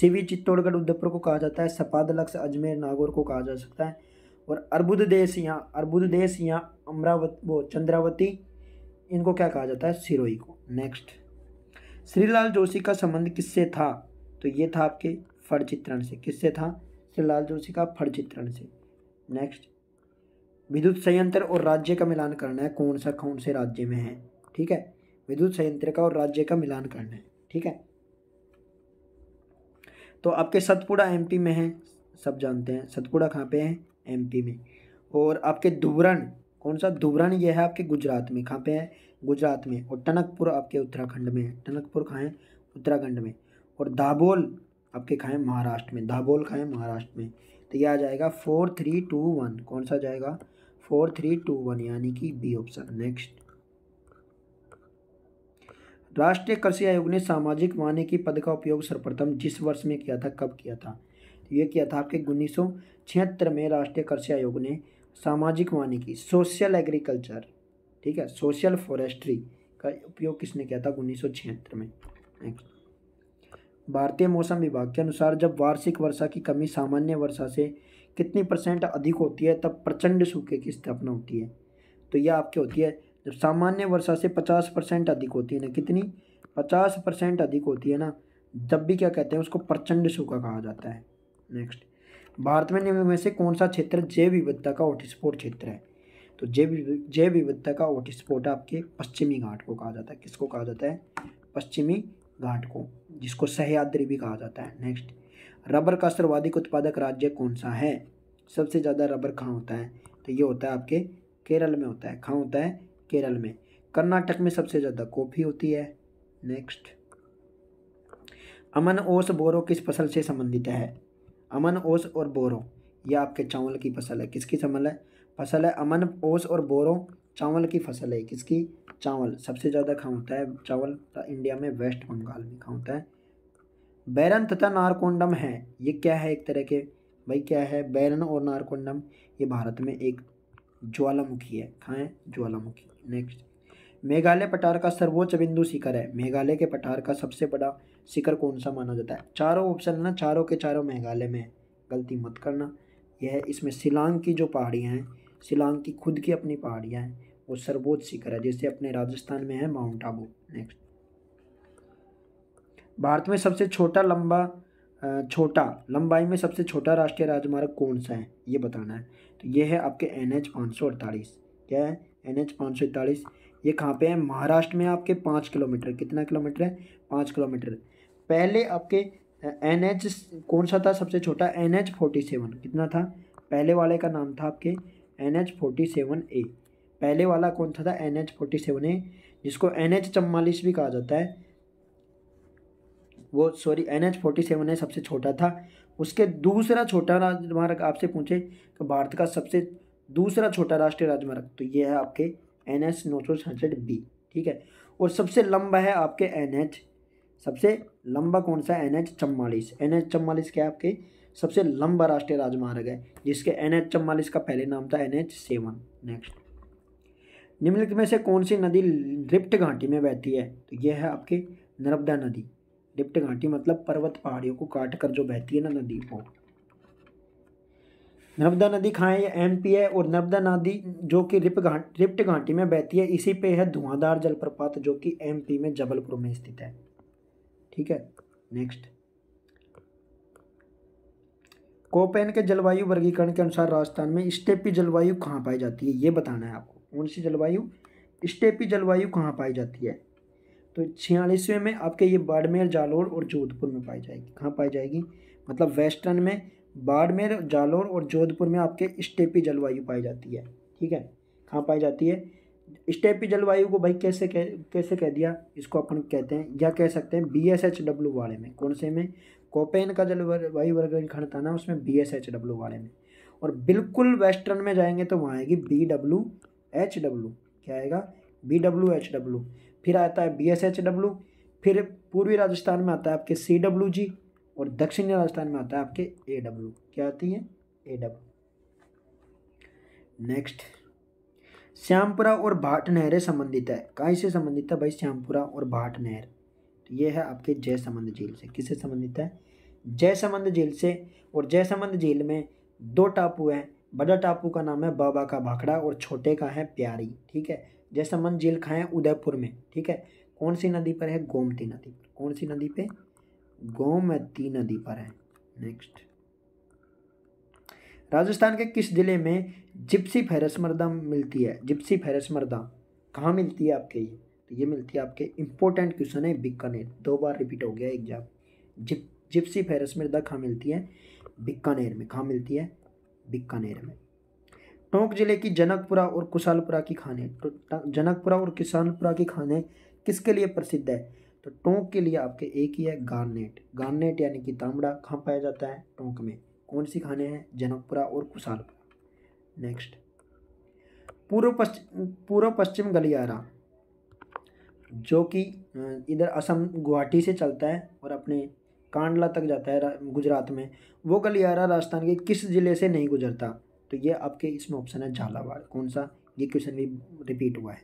सिवी चित्तौड़गढ़ उदयपुर को कहा जाता है सपाद लक्ष्य अजमेर नागौर को कहा जा सकता है और अर्बुद देश यहाँ अर्बुद देश यहाँ अमरावत वो चंद्रावती इनको क्या कहा जाता है सिरोही को नेक्स्ट श्रीलाल जोशी का संबंध किससे था तो ये था आपके फड़ चित्रण से किससे था श्रीलाल जोशी का फड़ चित्रण से नेक्स्ट विद्युत संयंत्र और राज्य का मिलान करना है कौन सा कौन से राज्य में है ठीक है विद्युत संयंत्र का और राज्य का मिलान करना है ठीक है तो आपके सतपुड़ा एमपी में है सब जानते हैं सतपुड़ा कहाँ पे है एमपी में और आपके धुबरन कौन सा धुबरन ये है आपके गुजरात में कहाँ पे है गुजरात में और टनकपुर आपके उत्तराखंड में है टनकपुर कहाँ है उत्तराखंड में और दाबोल आपके कहाँ है महाराष्ट्र में दाबोल कहाँ है महाराष्ट्र में तो यह आ जाएगा फोर थ्री टू वन कौन सा जाएगा फोर थ्री टू वन यानी कि बी ऑप्शन नेक्स्ट राष्ट्रीय कृषि आयोग ने सामाजिक माने की पद का उपयोग सर्वप्रथम जिस वर्ष में किया था कब किया था तो ये किया था आपके उन्नीस में राष्ट्रीय कृषि आयोग ने सामाजिक माने की सोशल एग्रीकल्चर ठीक है सोशल फॉरेस्ट्री का उपयोग किसने किया था उन्नीस में नेक्स्ट भारतीय मौसम विभाग के अनुसार जब वार्षिक वर्षा की कमी सामान्य वर्षा से कितनी परसेंट अधिक होती है तब प्रचंड सूखे की स्थापना होती है तो यह आपकी होती है जब सामान्य वर्षा से पचास परसेंट अधिक होती है ना कितनी पचास परसेंट अधिक होती है ना जब भी क्या कहते हैं उसको प्रचंड सूखा कहा जाता है नेक्स्ट भारत में निम्न में से कौन सा क्षेत्र जैव विविधता का हॉटस्पॉट क्षेत्र है तो जैव जैव विविधता का हॉटस्पॉट आपके पश्चिमी घाट को कहा जाता है किसको कहा जाता है पश्चिमी घाट को जिसको सहयाद्री भी कहा जाता है नेक्स्ट रबर का सर्वाधिक उत्पादक राज्य कौन सा है सबसे ज़्यादा रबर कहाँ होता है तो ये होता है आपके केरल में होता है कहाँ होता है केरल में कर्नाटक में सबसे ज़्यादा कॉफ़ी होती है नेक्स्ट अमन ओस बोरो किस फसल से संबंधित है अमन ओस और बोरो यह आपके चावल की फसल है किसकी संबल है फसल है अमन ओस और बोरो चावल की फसल है किसकी चावल सबसे ज़्यादा कहाँ होता है चावल इंडिया में वेस्ट बंगाल में कहाँ होता है बैरन तथा नारकोंडम है ये क्या है एक तरह के भाई क्या है बैरन और नारकोंडम ये भारत में एक ज्वालामुखी है कहाँ है ज्वालामुखी नेक्स्ट मेघालय पठार का सर्वोच्च बिंदु शिखर है मेघालय के पठार का सबसे बड़ा शिखर कौन सा माना जाता है चारों ऑप्शन है ना चारों के चारों मेघालय में गलती मत करना यह है इसमें शिलांग की जो पहाड़ियाँ हैं शिलांग की खुद की अपनी पहाड़ियाँ हैं वो सर्वोच्च शिखर है जैसे अपने राजस्थान में है माउंट आबू नेक्स्ट भारत में सबसे छोटा लंबा छोटा लंबाई में सबसे छोटा राष्ट्रीय राजमार्ग कौन सा है ये बताना है तो ये है आपके एन एच पाँच सौ अड़तालीस क्या है एन एच पाँच सौ इकतालीस ये कहाँ पे है महाराष्ट्र में आपके पाँच किलोमीटर कितना किलोमीटर है पाँच किलोमीटर पहले आपके एन एच कौन सा था सबसे छोटा एन एच फोर्टी सेवन कितना था पहले वाले का नाम था आपके N H forty seven A पहले वाला कौन सा था N H forty seven A जिसको एन एच चम्वालीस भी कहा जाता है वो sorry N H forty seven है सबसे छोटा था उसके दूसरा छोटा राजमार्ग आपसे पूछे तो भारत का सबसे दूसरा छोटा राष्ट्रीय राजमार्ग तो ये है आपके एन एच नौ सौ छियासठ बी ठीक है और सबसे लंबा है आपके एन एच सबसे लंबा कौन सा एन एच चम्बालीस एन एच चम्बालीस क्या आपके सबसे लंबा राष्ट्रीय राजमार्ग है जिसके एन एच चम्बालीस का पहले नाम था एन एच सेवन नेक्स्ट निम्नलिखित में से कौन सी नदी रिप्ट घाटी में बहती है तो यह है आपके नर्मदा नदी डिप्ट घाटी मतलब पर्वत पहाड़ियों को काट कर जो बहती है ना नदी को नर्मदा नदी खाएँ ये एम पी है और नर्मदा नदी जो कि रिप घाट रिप्ट घाटी में बहती है इसी पे है धुआंधार जलप्रपात जो कि एम पी में जबलपुर में स्थित है ठीक है नेक्स्ट कोपेन के जलवायु वर्गीकरण के अनुसार राजस्थान में स्टेपी जलवायु कहाँ पाई जाती है ये बताना है आपको कौन सी जलवायु स्टेपी जलवायु कहाँ पाई जाती है तो छियालीसवें में आपके ये बाड़मेर जालोर और जोधपुर में पाई जाएगी कहाँ पाई जाएगी मतलब वेस्टर्न में बाड़मेर जालोर और जोधपुर में आपके स्टेपी जलवायु पाई जाती है ठीक है कहाँ पाई जाती है स्टेपी जलवायु को भाई कैसे कह कैसे कह दिया इसको अपन कहते हैं या कह सकते हैं बी एस एच डब्ल्यू वाले में कौन से में कोपेन का जलवायु वर्ग खंड था ना उसमें बी एस एच डब्ल्यू वाले में और बिल्कुल वेस्टर्न में जाएंगे तो वहाँ आएगी बी डब्ल्यू एच डब्ल्यू क्या आएगा बी डब्ल्यू एच डब्ल्यू फिर आता है बी एस एच डब्ल्यू फिर पूर्वी राजस्थान में आता है आपके सी डब्ल्यू जी और दक्षिणी राजस्थान में आता है आपके ए डब्ल्यू क्या आती है ए डब्ल्यू नेक्स्ट श्यामपुरा और भाट नहरें संबंधित है कहा से संबंधित है भाई श्यामपुरा और भाट नहर तो ये है आपके जयसमंद झील से किससे संबंधित है जय संबंध झील से और जयसमंद झील में दो टापू हैं बड़ा टापू का नाम है बाबा का भाखड़ा और छोटे का है प्यारी ठीक है जैसमन झील खाए उदयपुर में ठीक है कौन सी नदी पर है गोमती नदी पर कौन सी नदी पे गोमती नदी पर है नेक्स्ट राजस्थान के किस जिले में जिप्सी फेरस मरदा मिलती है जिप्सी फेरस मरदा कहाँ मिलती है आपके ये तो ये मिलती है आपके इंपॉर्टेंट क्वेश्चन है बीकानेर दो बार रिपीट हो गया एग्जाम जिप जिप्सी फेरस मरदा कहाँ मिलती है बीकानेर में कहाँ मिलती है बीकानेर में टोंक जिले की जनकपुरा और कुशालपुरा की खाने तो जनकपुरा और किसानपुरा की खाने किसके लिए प्रसिद्ध है तो टोंक के लिए आपके एक ही है गार्नेट गार्नेट यानी कि तांबड़ा कहाँ पाया जाता है टोंक में कौन सी खाने हैं जनकपुरा और कुशालपुरा नेक्स्ट पूर्व पश्चिम पूर्व पश्चिम गलियारा जो कि इधर असम गुवाहाटी से चलता है और अपने कांडला तक जाता है गुजरात में वो गलियारा राजस्थान के किस ज़िले से नहीं गुजरता तो ये आपके इसमें ऑप्शन है झालावाड़ कौन सा ये क्वेश्चन भी रिपीट हुआ है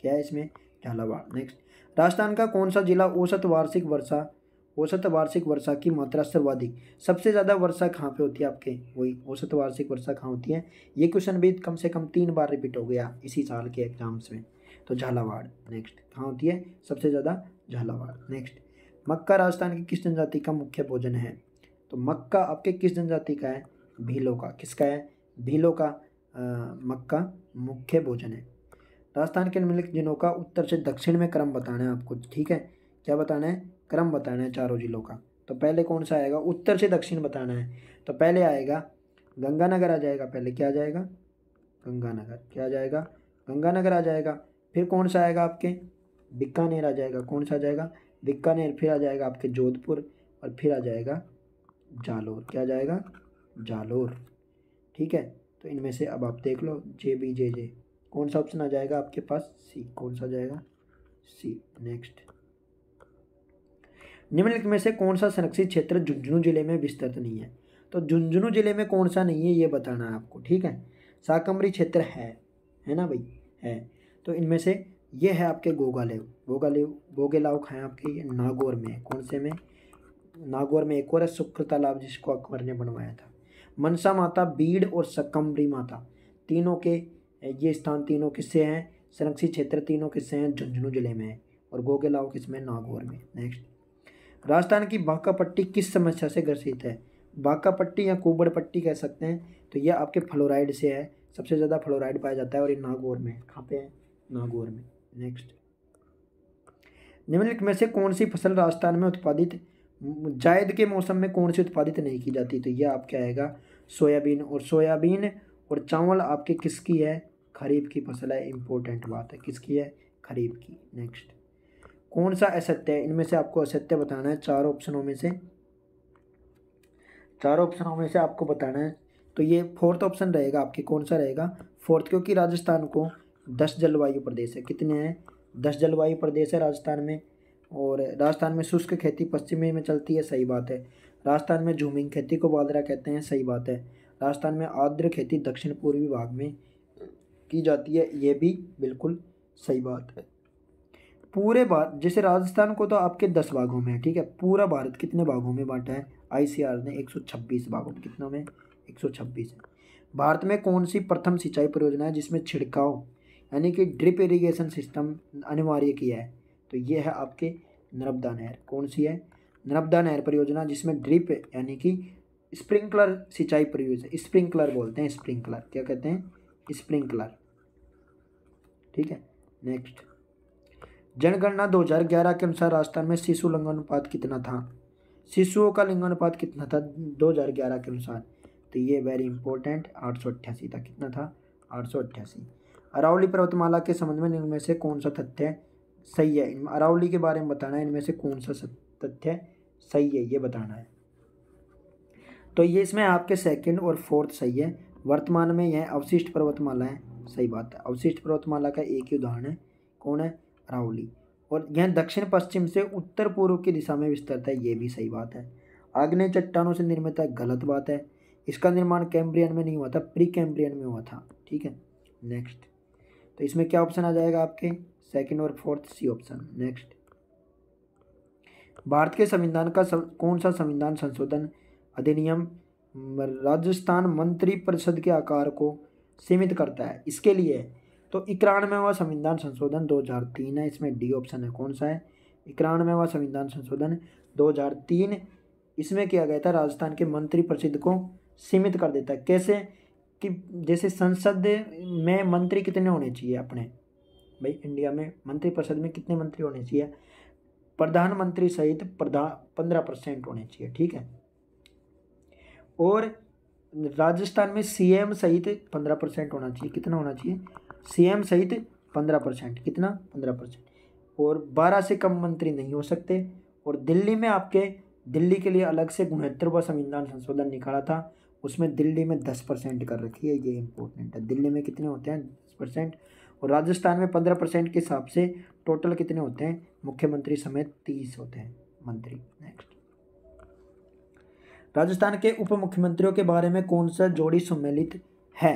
क्या है इसमें झालावाड़ नेक्स्ट राजस्थान का कौन सा जिला औसत वार्षिक वर्षा औसत वार्षिक वर्षा की मात्रा सर्वाधिक सबसे ज़्यादा वर्षा कहाँ पे होती है आपके वही औसत वार्षिक वर्षा कहाँ होती है ये क्वेश्चन भी कम से कम तीन बार रिपीट हो गया इसी साल के एग्जाम्स में तो झालावाड़ नेक्स्ट कहाँ होती है सबसे ज़्यादा झालावाड़ नेक्स्ट मक्का राजस्थान की किस जनजाति का मुख्य भोजन है तो मक्का आपके किस जनजाति का है भीलों का किसका है भीलों का मक्का मुख्य भोजन है राजस्थान के निम्नलिखित जिलों का उत्तर से दक्षिण में क्रम बताना है आपको ठीक है क्या बताना है क्रम बताना है चारों जिलों का तो पहले कौन सा आएगा उत्तर से दक्षिण बताना है तो पहले आएगा गंगानगर आ जाएगा पहले क्या आ जाएगा गंगानगर क्या आ जाएगा गंगानगर आ जाएगा फिर कौन सा आएगा आपके बीकानेर आ जाएगा कौन सा आ जाएगा बीकानेर फिर आ जाएगा आपके जोधपुर और फिर आ जाएगा जालोर क्या आ जाएगा जालोर ठीक है तो इनमें से अब आप देख लो जे बी जे जे कौन सा ऑप्शन आ जाएगा आपके पास सी कौन सा जाएगा सी नेक्स्ट निम्नलिखित में से कौन सा संरक्षित क्षेत्र झुंझुनू जिले में विस्तृत नहीं है तो झुंझुनू जिले में कौन सा नहीं है ये बताना है आपको ठीक है साकम्बरी क्षेत्र है है ना भाई है तो इनमें से ये है आपके गोगालेव गोगालेव गोगेलाव खाएँ आपके नागौर में कौन से में नागौर में एक और है सुक्र तालाब जिसको अकबर ने बनवाया था मनसा माता बीड़ और सकम्बरी माता तीनों के ये स्थान तीनों किस्से हैं संरक्षित क्षेत्र तीनों किस्से हैं झुंझुनू जिले में है और गोगेलाव किस में नागौर में नेक्स्ट राजस्थान की बाका पट्टी किस समस्या से ग्रसित है बाका पट्टी या कुबड़ पट्टी कह सकते हैं तो यह आपके फ्लोराइड से है सबसे ज़्यादा फ्लोराइड पाया जाता है और ये नागौर में कहाँ पे है नागौर में नेक्स्ट निम्नलिखित में से कौन सी फसल राजस्थान में उत्पादित जायद के मौसम में कौन सी उत्पादित नहीं की जाती तो यह आपके आएगा सोयाबीन और सोयाबीन और चावल आपके किसकी है खरीफ की फसल है इम्पोर्टेंट बात है किसकी है खरीफ की नेक्स्ट कौन सा असत्य है इनमें से आपको असत्य बताना है चार ऑप्शनों में से चार ऑप्शनों में से आपको बताना है तो ये फोर्थ ऑप्शन रहेगा आपके कौन सा रहेगा फोर्थ क्योंकि राजस्थान को दस जलवायु प्रदेश है कितने हैं दस जलवायु प्रदेश है राजस्थान में और राजस्थान में शुष्क खेती पश्चिमी में चलती है सही बात है राजस्थान में झूमिंग खेती को बाजरा कहते हैं सही बात है राजस्थान में आर्द्र खेती दक्षिण पूर्वी भाग में की जाती है ये भी बिल्कुल सही बात है पूरे भारत जैसे राजस्थान को तो आपके दस भागों में है ठीक है पूरा भारत कितने भागों में बांटा है आईसीआर ने छब्बीस भागों में कितनों में 126 है भारत में कौन सी प्रथम सिंचाई परियोजना है जिसमें छिड़काव यानी कि ड्रिप इरीगेशन सिस्टम अनिवार्य किया है तो ये है आपके नर्मदा नहर कौन सी है नर्मदा नहर परियोजना जिसमें ड्रिप यानी कि स्प्रिंकलर सिंचाई परियोजना स्प्रिंकलर बोलते हैं स्प्रिंकलर क्या कहते हैं स्प्रिंकलर ठीक है नेक्स्ट जनगणना 2011 के अनुसार राजस्थान में शिशु लिंगानुपात कितना था शिशुओं का लिंगानुपात कितना था 2011 के अनुसार तो ये वेरी इंपॉर्टेंट आठ था कितना था आठ अरावली पर्वतमाला के संबंध में निम्न में से कौन सा तथ्य है सही है अरावली के बारे में बताना है इनमें से कौन सा तथ्य सही है ये बताना है तो ये इसमें आपके सेकंड और फोर्थ सही है वर्तमान में यह अवशिष्ट पर्वतमाला है सही बात है अवशिष्ट पर्वतमाला का एक ही उदाहरण है कौन है अरावली और यह दक्षिण पश्चिम से उत्तर पूर्व की दिशा में विस्तृत है ये भी सही बात है आग्नेय चट्टानों से निर्मित है गलत बात है इसका निर्माण कैम्ब्रियन में नहीं हुआ था प्री कैम्ब्रियन में हुआ था ठीक है नेक्स्ट तो इसमें क्या ऑप्शन आ जाएगा आपके सेकंड और fourth C option next Bharat के संविधान का सव, कौन सा संविधान संशोधन अधिनियम राजस्थान मंत्री परिषद के आकार को सीमित करता है इसके लिए तो व संविधान संशोधन 2003 है इसमें डी ऑप्शन है कौन सा है व संविधान संशोधन 2003 इसमें किया गया था राजस्थान के मंत्री परिषद को सीमित कर देता है कैसे कि जैसे संसद में मंत्री कितने होने चाहिए अपने भाई इंडिया में मंत्रिपरिषद में कितने मंत्री होने चाहिए प्रधानमंत्री सहित प्रधान पंद्रह परसेंट होने चाहिए ठीक है और राजस्थान में सीएम सहित पंद्रह परसेंट होना चाहिए कितना होना चाहिए सीएम सहित पंद्रह परसेंट कितना पंद्रह परसेंट और बारह से कम मंत्री नहीं हो सकते और दिल्ली में आपके दिल्ली के लिए अलग से गुणहत्तरवा संविधान संशोधन निकाला था उसमें दिल्ली में दस परसेंट कर रखी है ये इम्पोर्टेंट है दिल्ली में कितने होते हैं दस परसेंट और राजस्थान में पंद्रह परसेंट के हिसाब से टोटल कितने होते हैं मुख्यमंत्री समेत तीस होते हैं मंत्री नेक्स्ट राजस्थान के उप मुख्यमंत्रियों के बारे में कौन सा जोड़ी सम्मिलित है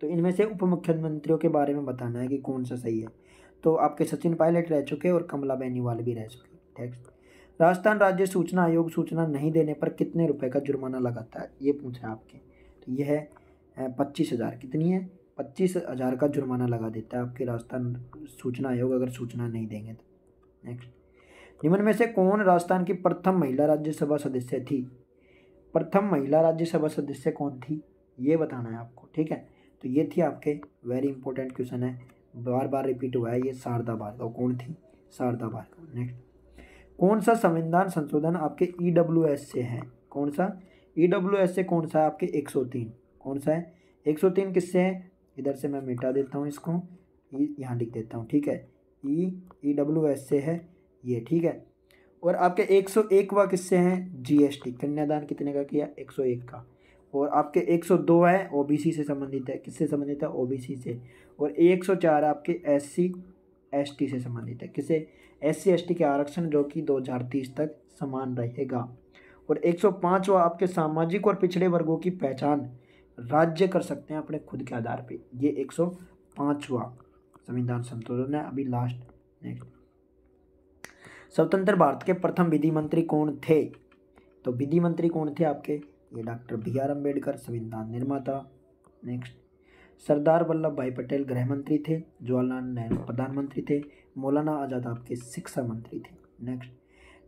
तो इनमें से उप मुख्यमंत्रियों के बारे में बताना है कि कौन सा सही है तो आपके सचिन पायलट रह चुके और कमला बेनीवाल भी रह चुके नेक्स्ट राजस्थान राज्य सूचना आयोग सूचना नहीं देने पर कितने रुपए का जुर्माना लगाता है ये पूछा आपके तो यह है पच्चीस हज़ार कितनी है पच्चीस हज़ार का जुर्माना लगा देता है आपके राजस्थान सूचना आयोग अगर सूचना नहीं देंगे तो नेक्स्ट निम्न में से कौन राजस्थान की प्रथम महिला राज्यसभा सदस्य थी प्रथम महिला राज्यसभा सदस्य कौन थी ये बताना है आपको ठीक है तो ये थी आपके वेरी इंपॉर्टेंट क्वेश्चन है बार बार रिपीट हुआ है ये शारदा भार्गव कौन थी शारदा भार्गव नेक्स्ट कौन सा संविधान संशोधन आपके ई डब्ल्यू एस से है कौन सा ई डब्ल्यू एस से कौन सा है आपके एक सौ तीन कौन सा है एक सौ तीन किससे है इधर से मैं मिटा देता हूँ इसको ई यहाँ लिख देता हूँ ठीक है ई ई डब्ल्यू एस से है ये ठीक है और आपके एक सौ एक व किससे हैं टी कन्यादान कितने का किया एक सौ एक का और आपके एक सौ दो है ओबीसी से संबंधित है किससे संबंधित है ओबीसी से और एक सौ चार आपके एससी एसटी से संबंधित है किसे एससी एसटी के आरक्षण जो कि दो हज़ार तीस तक समान रहेगा और एक सौ पाँच व आपके सामाजिक और पिछड़े वर्गों की पहचान राज्य कर सकते हैं अपने खुद के आधार पे ये एक सौ पाँचवा संविधान संशोधन है अभी लास्ट नेक्स्ट स्वतंत्र भारत के प्रथम विधि मंत्री कौन थे तो विधि मंत्री कौन थे आपके ये डॉक्टर बी आर अम्बेडकर संविधान निर्माता नेक्स्ट सरदार वल्लभ भाई पटेल गृह मंत्री थे जवाहरलाल नेहरू प्रधानमंत्री थे मौलाना आज़ाद आपके शिक्षा मंत्री थे नेक्स्ट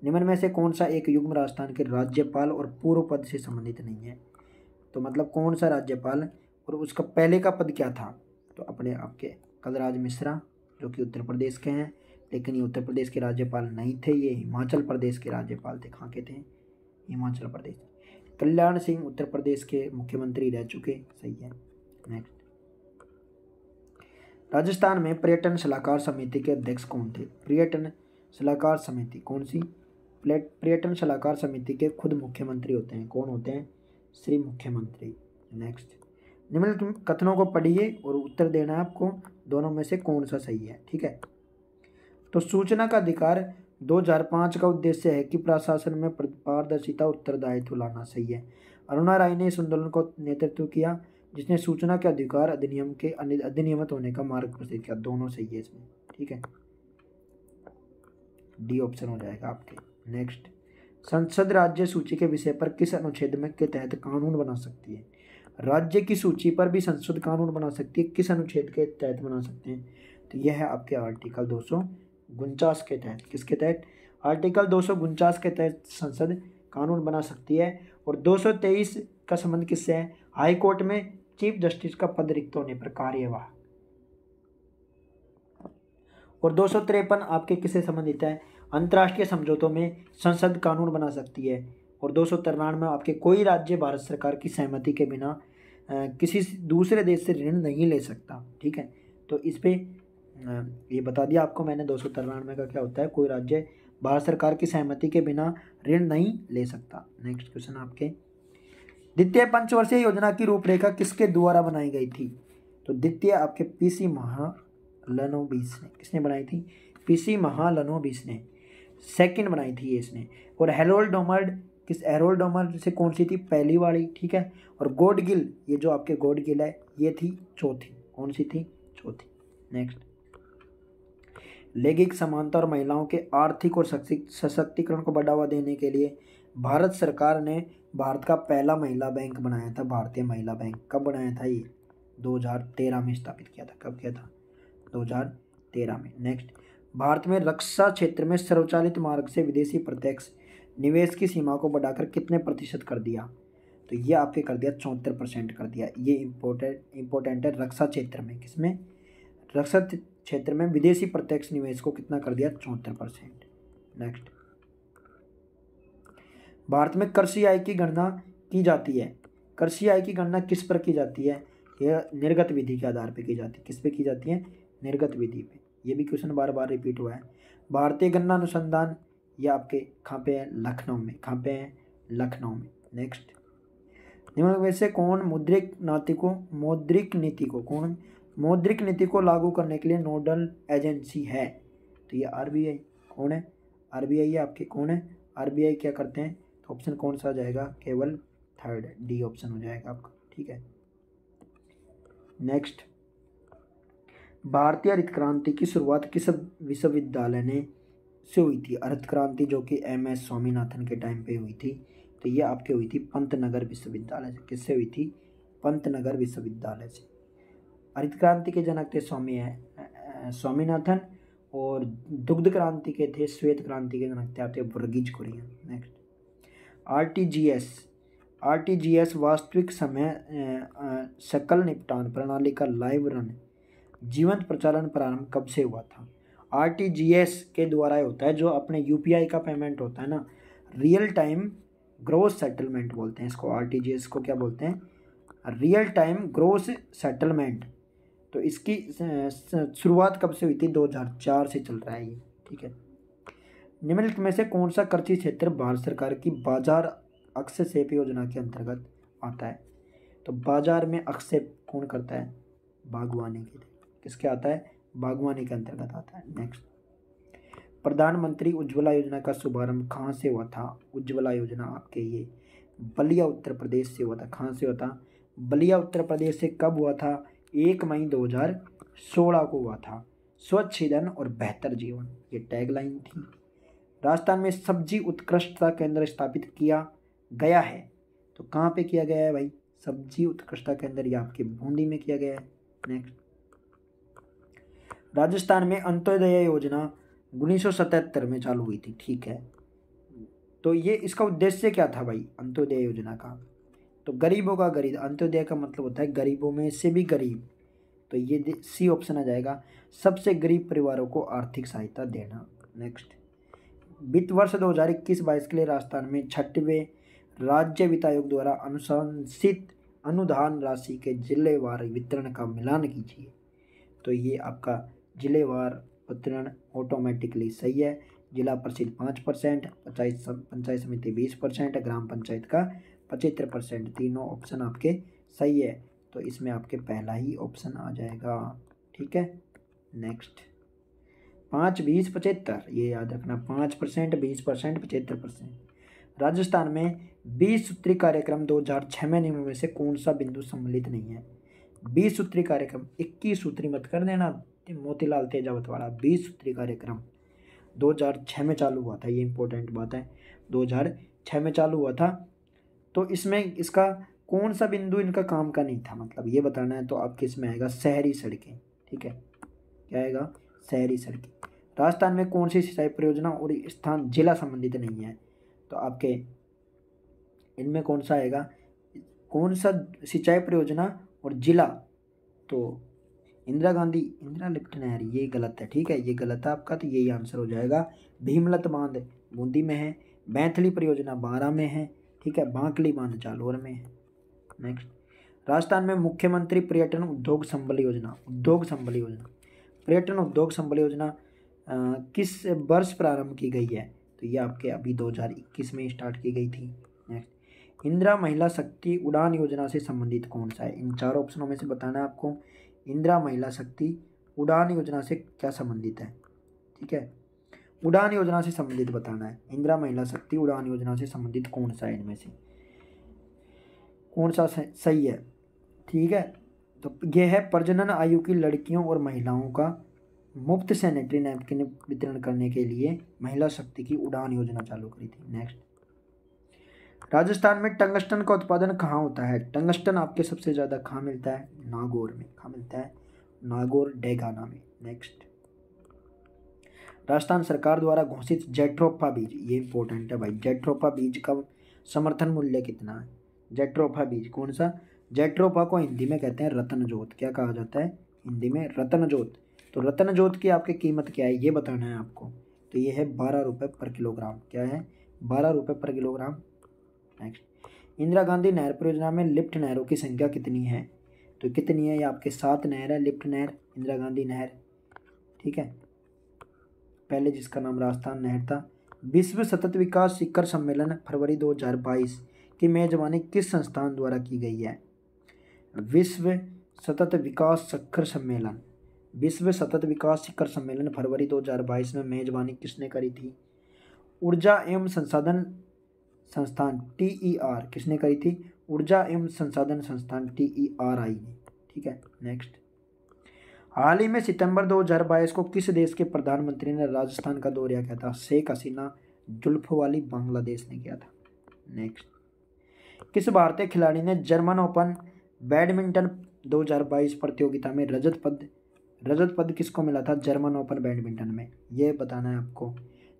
निम्न में से कौन सा एक युग्म राजस्थान के राज्यपाल और पूर्व पद से संबंधित नहीं है तो मतलब कौन सा राज्यपाल और उसका पहले का पद क्या था तो अपने आपके कलराज मिश्रा जो कि उत्तर प्रदेश के हैं लेकिन ये उत्तर प्रदेश के राज्यपाल नहीं थे ये हिमाचल प्रदेश के राज्यपाल थे कहाँ के थे हिमाचल प्रदेश कल्याण सिंह उत्तर प्रदेश के मुख्यमंत्री रह चुके सही है नेक्स्ट राजस्थान में पर्यटन सलाहकार समिति के अध्यक्ष कौन थे पर्यटन सलाहकार समिति कौन सी पर्यटन सलाहकार समिति के खुद मुख्यमंत्री होते हैं कौन होते हैं श्री मुख्यमंत्री नेक्स्ट निम्न कथनों को पढ़िए और उत्तर देना आपको दोनों में से कौन सा सही है ठीक है तो सूचना का अधिकार 2005 का उद्देश्य है कि प्रशासन में पारदर्शिता उत्तरदायित्व लाना सही है अरुणा राय ने इस आंदोलन को नेतृत्व किया जिसने सूचना के अधिकार अधिनियम के अधिनियमित होने का मार्ग प्रस्तुत किया दोनों सही है इसमें ठीक है डी ऑप्शन हो जाएगा आपके नेक्स्ट संसद राज्य सूची के विषय पर किस अनुच्छेद में के तहत कानून बना सकती है राज्य की सूची पर भी संसद कानून बना सकती है किस अनुच्छेद के तहत बना सकते हैं तो यह है आपके आर्टिकल दो के तहत किसके तहत आर्टिकल दो के तहत संसद कानून बना सकती है और 223 का संबंध किससे है हाई कोर्ट में चीफ जस्टिस का पद रिक्त होने पर कार्यवाह और दो आपके किससे संबंधित है अंतर्राष्ट्रीय समझौतों में संसद कानून बना सकती है और दो सौ तिरानवे आपके कोई राज्य भारत सरकार की सहमति के बिना किसी दूसरे देश से ऋण नहीं ले सकता ठीक है तो इस पर ये बता दिया आपको मैंने दो सौ तिरानवे का क्या होता है कोई राज्य भारत सरकार की सहमति के बिना ऋण नहीं ले सकता नेक्स्ट क्वेश्चन आपके द्वितीय पंचवर्षीय योजना की रूपरेखा किसके द्वारा बनाई गई थी तो द्वितीय आपके पीसी महालनोबीस ने किसने बनाई थी पीसी महालनोबीस ने सेकेंड बनाई थी ये इसने और हेरोल्ड डोमर्ड किस एरोल डोमर्ड से कौन सी थी पहली वाली ठीक है और गोड गिल ये जो आपके गोड गिल है ये थी चौथी कौन सी थी चौथी नेक्स्ट लैंगिक समानता और महिलाओं के आर्थिक और सशक्तिकरण को बढ़ावा देने के लिए भारत सरकार ने भारत का पहला महिला बैंक बनाया था भारतीय महिला बैंक कब बनाया था ये 2013 में स्थापित किया था कब किया था 2013 में नेक्स्ट भारत में रक्षा क्षेत्र में सर्वचालित मार्ग से विदेशी प्रत्यक्ष निवेश की सीमा को बढ़ाकर कितने प्रतिशत कर दिया तो ये आपके कर दिया चौहत्तर परसेंट कर दिया ये इम्पोर्टेंट इम्पोर्टेंट है रक्षा क्षेत्र में किसमें रक्षा क्षेत्र में विदेशी प्रत्यक्ष निवेश को कितना कर दिया चौहत्तर परसेंट नेक्स्ट भारत में कृषि आय की गणना की जाती है कृषि आय की गणना किस पर की जाती है यह निर्गत विधि के आधार पर की जाती है किस पर की जाती है निर्गत विधि पर ये भी क्वेश्चन बार बार रिपीट हुआ है भारतीय गन्ना अनुसंधान ये आपके कहाँ पे है लखनऊ में कहाँ पे है लखनऊ में नेक्स्ट निम्न में से कौन मौद्रिक नीति को मौद्रिक नीति को कौन मौद्रिक नीति को लागू करने के लिए नोडल एजेंसी है तो ये आरबीआई कौन है आर है आपके कौन है आरबीआई क्या करते हैं तो ऑप्शन कौन सा जाएगा केवल थर्ड डी ऑप्शन हो जाएगा आपका ठीक है नेक्स्ट भारतीय हरित क्रांति की शुरुआत किस विश्वविद्यालय ने से हुई थी हरित क्रांति जो कि एम एस स्वामीनाथन के टाइम पे हुई थी तो ये आपकी हुई थी पंतनगर विश्वविद्यालय से किससे हुई थी पंतनगर विश्वविद्यालय से हरित क्रांति के जनक थे स्वामी स्वामीनाथन और दुग्ध क्रांति के थे श्वेत क्रांति के जनक थे आप थे Verghese Kurien next R T G S R T G S वास्तविक समय शकल निपटान प्रणाली का लाइव रन जीवंत प्रचालन प्रारंभ कब से हुआ था आर के द्वारा होता है जो अपने यू का पेमेंट होता है ना रियल टाइम ग्रोस सेटलमेंट बोलते हैं इसको आर को क्या बोलते हैं रियल टाइम ग्रोस सेटलमेंट तो इसकी शुरुआत कब से हुई थी 2004 से चल रहा है ये ठीक है निम्नलिखित में से कौन सा कृषि क्षेत्र भारत सरकार की बाजार अक्षेप योजना के अंतर्गत आता है तो बाजार में अक्षेप कौन करता है बागवानी के लिए किसके आता है बागवानी के अंतर्गत आता है नेक्स्ट प्रधानमंत्री उज्ज्वला योजना का शुभारंभ कहाँ से हुआ था उज्ज्वला योजना आपके ये बलिया उत्तर प्रदेश से हुआ था कहाँ से हुआ था बलिया उत्तर प्रदेश से कब हुआ था एक मई 2016 को हुआ था स्वच्छ ईंधन और बेहतर जीवन ये टैगलाइन थी राजस्थान में सब्जी उत्कृष्टता केंद्र स्थापित किया गया है तो कहाँ पे किया गया है भाई सब्जी उत्कृष्टता केंद्र ये आपके बूंदी में किया गया है नेक्स्ट राजस्थान में अंत्योदय योजना उन्नीस में चालू हुई थी ठीक है तो ये इसका उद्देश्य क्या था भाई अंत्योदय योजना का तो गरीबों का गरीब अंत्योदय का मतलब होता है गरीबों में से भी गरीब तो ये सी ऑप्शन आ जाएगा सबसे गरीब परिवारों को आर्थिक सहायता देना नेक्स्ट वित्त वर्ष दो हजार इक्कीस बाईस के लिए राजस्थान में छठवें राज्य वित्त आयोग द्वारा अनुशंसित अनुदान राशि के जिलेवार वितरण का मिलान कीजिए तो ये आपका जिलेवार वितरण ऑटोमेटिकली सही है जिला परिषद पाँच परसेंट पंचायत पंचायत समिति बीस परसेंट ग्राम पंचायत का पचहत्तर परसेंट तीनों ऑप्शन आपके सही है तो इसमें आपके पहला ही ऑप्शन आ जाएगा ठीक है नेक्स्ट पाँच बीस पचहत्तर ये याद रखना पाँच परसेंट बीस परसेंट पचहत्तर परसेंट राजस्थान में बीस सूत्री कार्यक्रम छः में निम्न में से कौन सा बिंदु सम्मिलित नहीं है बीस सूत्री कार्यक्रम इक्कीस सूत्री मत कर देना मोतीलाल तेजावत वाला बीस सूत्री कार्यक्रम 2006 में चालू हुआ था ये इम्पोर्टेंट बात है 2006 में चालू हुआ था तो इसमें इसका कौन सा बिंदु इनका काम का नहीं था मतलब ये बताना है तो आपके इसमें आएगा शहरी सड़कें ठीक है क्या आएगा शहरी सड़कें राजस्थान में कौन सी सिंचाई परियोजना और स्थान जिला संबंधित नहीं है तो आपके इनमें कौन सा आएगा कौन सा सिंचाई परियोजना और जिला तो इंदिरा गांधी इंदिरा लिप्ट नहर ये गलत है ठीक है ये गलत है आपका तो यही आंसर हो जाएगा भीमलत बांध बूंदी में है बैंथली परियोजना बारह में है ठीक है बांकली बांध जालोर में है नेक्स्ट राजस्थान में मुख्यमंत्री पर्यटन उद्योग संबल योजना उद्योग संबल योजना पर्यटन उद्योग संबल योजना किस वर्ष प्रारंभ की गई है तो ये आपके अभी 2021 में स्टार्ट की गई थी नेक्स्ट इंदिरा महिला शक्ति उड़ान योजना से संबंधित कौन सा है इन चार ऑप्शनों में से बताना है आपको इंदिरा महिला शक्ति उड़ान योजना से क्या संबंधित है ठीक है उड़ान योजना से संबंधित बताना है इंदिरा महिला शक्ति उड़ान योजना से संबंधित कौन सा है इनमें से कौन सा सही है ठीक है तो यह है प्रजनन आयु की लड़कियों और महिलाओं का मुफ्त सैनिटरी नैपकिन वितरण करने के लिए महिला शक्ति की उड़ान योजना चालू करी थी नेक्स्ट राजस्थान में टंगस्टन का उत्पादन कहाँ होता है टंगस्टन आपके सबसे ज़्यादा कहाँ मिलता है नागौर में कहाँ मिलता है नागौर डेगाना में नेक्स्ट राजस्थान सरकार द्वारा घोषित जेट्रोफा बीज ये इंपॉर्टेंट है भाई जेट्रोफा बीज का समर्थन मूल्य कितना है जेट्रोफा बीज कौन सा जेट्रोफा को हिंदी में कहते हैं रतनजोत क्या कहा जाता है हिंदी में रतनजोत तो रतनजोत की आपकी कीमत क्या है ये बताना है आपको तो ये है बारह रुपये पर किलोग्राम क्या है बारह रुपये पर किलोग्राम नेक्स्ट इंदिरा गांधी नहर परियोजना में लिफ्ट नहरों की संख्या कितनी है तो कितनी है ये आपके सात नहर है लिफ्ट नहर इंदिरा गांधी नहर ठीक है पहले जिसका नाम राजस्थान नहर था विश्व सतत विकास शिखर सम्मेलन फरवरी 2022 की मेजबानी किस संस्थान द्वारा की गई है विश्व सतत विकास शिखर सम्मेलन विश्व सतत विकास शिखर सम्मेलन फरवरी 2022 में मेजबानी किसने करी थी ऊर्जा एवं संसाधन संस्थान टी ई आर किसने करी थी ऊर्जा एवं संसाधन संस्थान टी ई आर आई ने ठीक है नेक्स्ट हाल ही में सितंबर 2022 को किस देश के प्रधानमंत्री ने राजस्थान का दौरा किया था शेख हसीना जुल्फ वाली बांग्लादेश ने किया था नेक्स्ट किस भारतीय खिलाड़ी ने जर्मन ओपन बैडमिंटन 2022 प्रतियोगिता में रजत पद रजत पद किसको मिला था जर्मन ओपन बैडमिंटन में ये बताना है आपको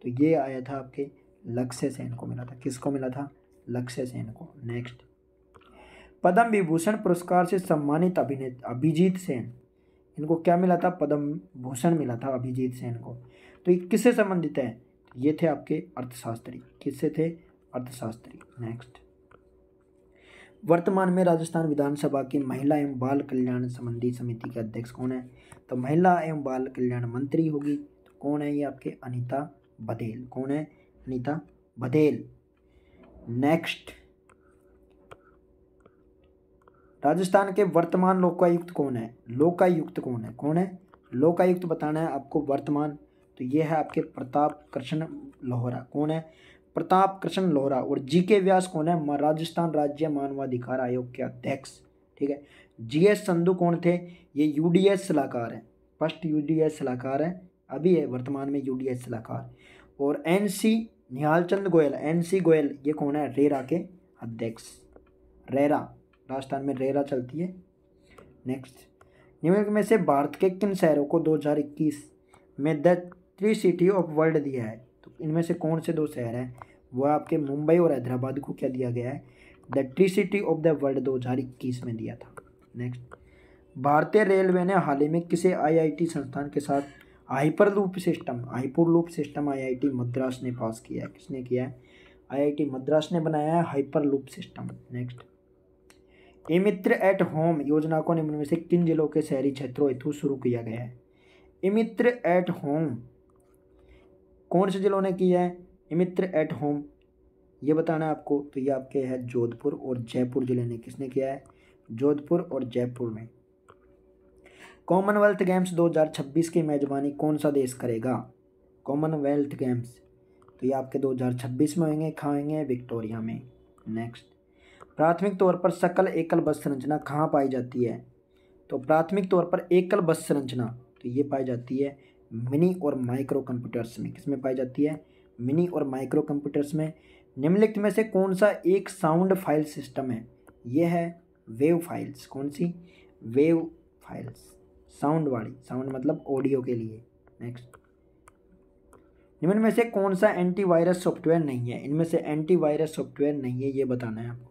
तो ये आया था आपके लक्ष्य सेन को मिला था किसको मिला था लक्ष्य सेन को नेक्स्ट पद्म विभूषण पुरस्कार से सम्मानित अभिनेता अभिजीत सेन इनको क्या मिला था पद्म भूषण मिला था अभिजीत सेन को तो ये किससे संबंधित है ये थे आपके अर्थशास्त्री किससे थे अर्थशास्त्री नेक्स्ट वर्तमान में राजस्थान विधानसभा की महिला एवं बाल कल्याण संबंधी समिति के अध्यक्ष कौन है तो महिला एवं बाल कल्याण मंत्री होगी तो कौन है ये आपके अनिता बधेल कौन है नीता बधेल नेक्स्ट राजस्थान के वर्तमान लोकायुक्त कौन है लोकायुक्त कौन है कौन है लोकायुक्त बताना है आपको वर्तमान तो ये है आपके प्रताप कृष्ण लोहरा कौन है प्रताप कृष्ण लोहरा और जी के व्यास कौन है राजस्थान राज्य मानवाधिकार आयोग के अध्यक्ष ठीक है जी एस संधु कौन थे ये यूडीएस सलाहकार हैं फर्स्ट यू डी एस सलाहकार हैं अभी है वर्तमान में यू डी एस सलाहकार और N C Nihal Chand Goyal N C Goyal ये कौन है रेरा के अध्यक्ष रेरा राजस्थान में रेरा चलती है नेक्स्ट निम्नलिखित में से भारत के किन शहरों को 2021 में the three city of world दिया है तो इनमें से कौन से दो शहर हैं वो आपके मुंबई और हैदराबाद को क्या दिया गया है the tree city of the world 2021 में दिया था नेक्स्ट भारतीय रेलवे ने हाल ही में किसे आईआईटी संस्थान के साथ hyperloop system hyperloop system IIT Madras ने पास किया है किसने किया है आईआईटी मद्रास ने बनाया है hyperloop system next A Mitra at home योजना को निम्न में से किन जिलों के शहरी क्षेत्रों हेतु शुरू किया गया है ए मित्र एट होम कौन से जिलों ने किया है ए मित्र एट होम ये बताना है आपको तो ये आपके है जोधपुर और जयपुर ज़िले ने किसने किया है जोधपुर और जयपुर में कॉमनवेल्थ गेम्स 2026 की मेज़बानी कौन सा देश करेगा कॉमनवेल्थ गेम्स तो ये आपके 2026 में होंगे खाएंगे विक्टोरिया में नेक्स्ट प्राथमिक तौर पर सकल एकल बस संरचना कहाँ पाई जाती है तो प्राथमिक तौर पर एकल बस संरचना तो ये पाई जाती है मिनी और माइक्रो कंप्यूटर्स में किस में पाई जाती है मिनी और माइक्रो कंप्यूटर्स में निम्नलिखित में से कौन सा एक साउंड फाइल सिस्टम है यह है वेव फाइल्स कौन सी वेव फाइल्स साउंड वाली साउंड मतलब ऑडियो के लिए नेक्स्ट निम्न में से कौन सा एंटीवायरस सॉफ्टवेयर नहीं है इनमें से एंटीवायरस सॉफ्टवेयर नहीं है ये बताना है आपको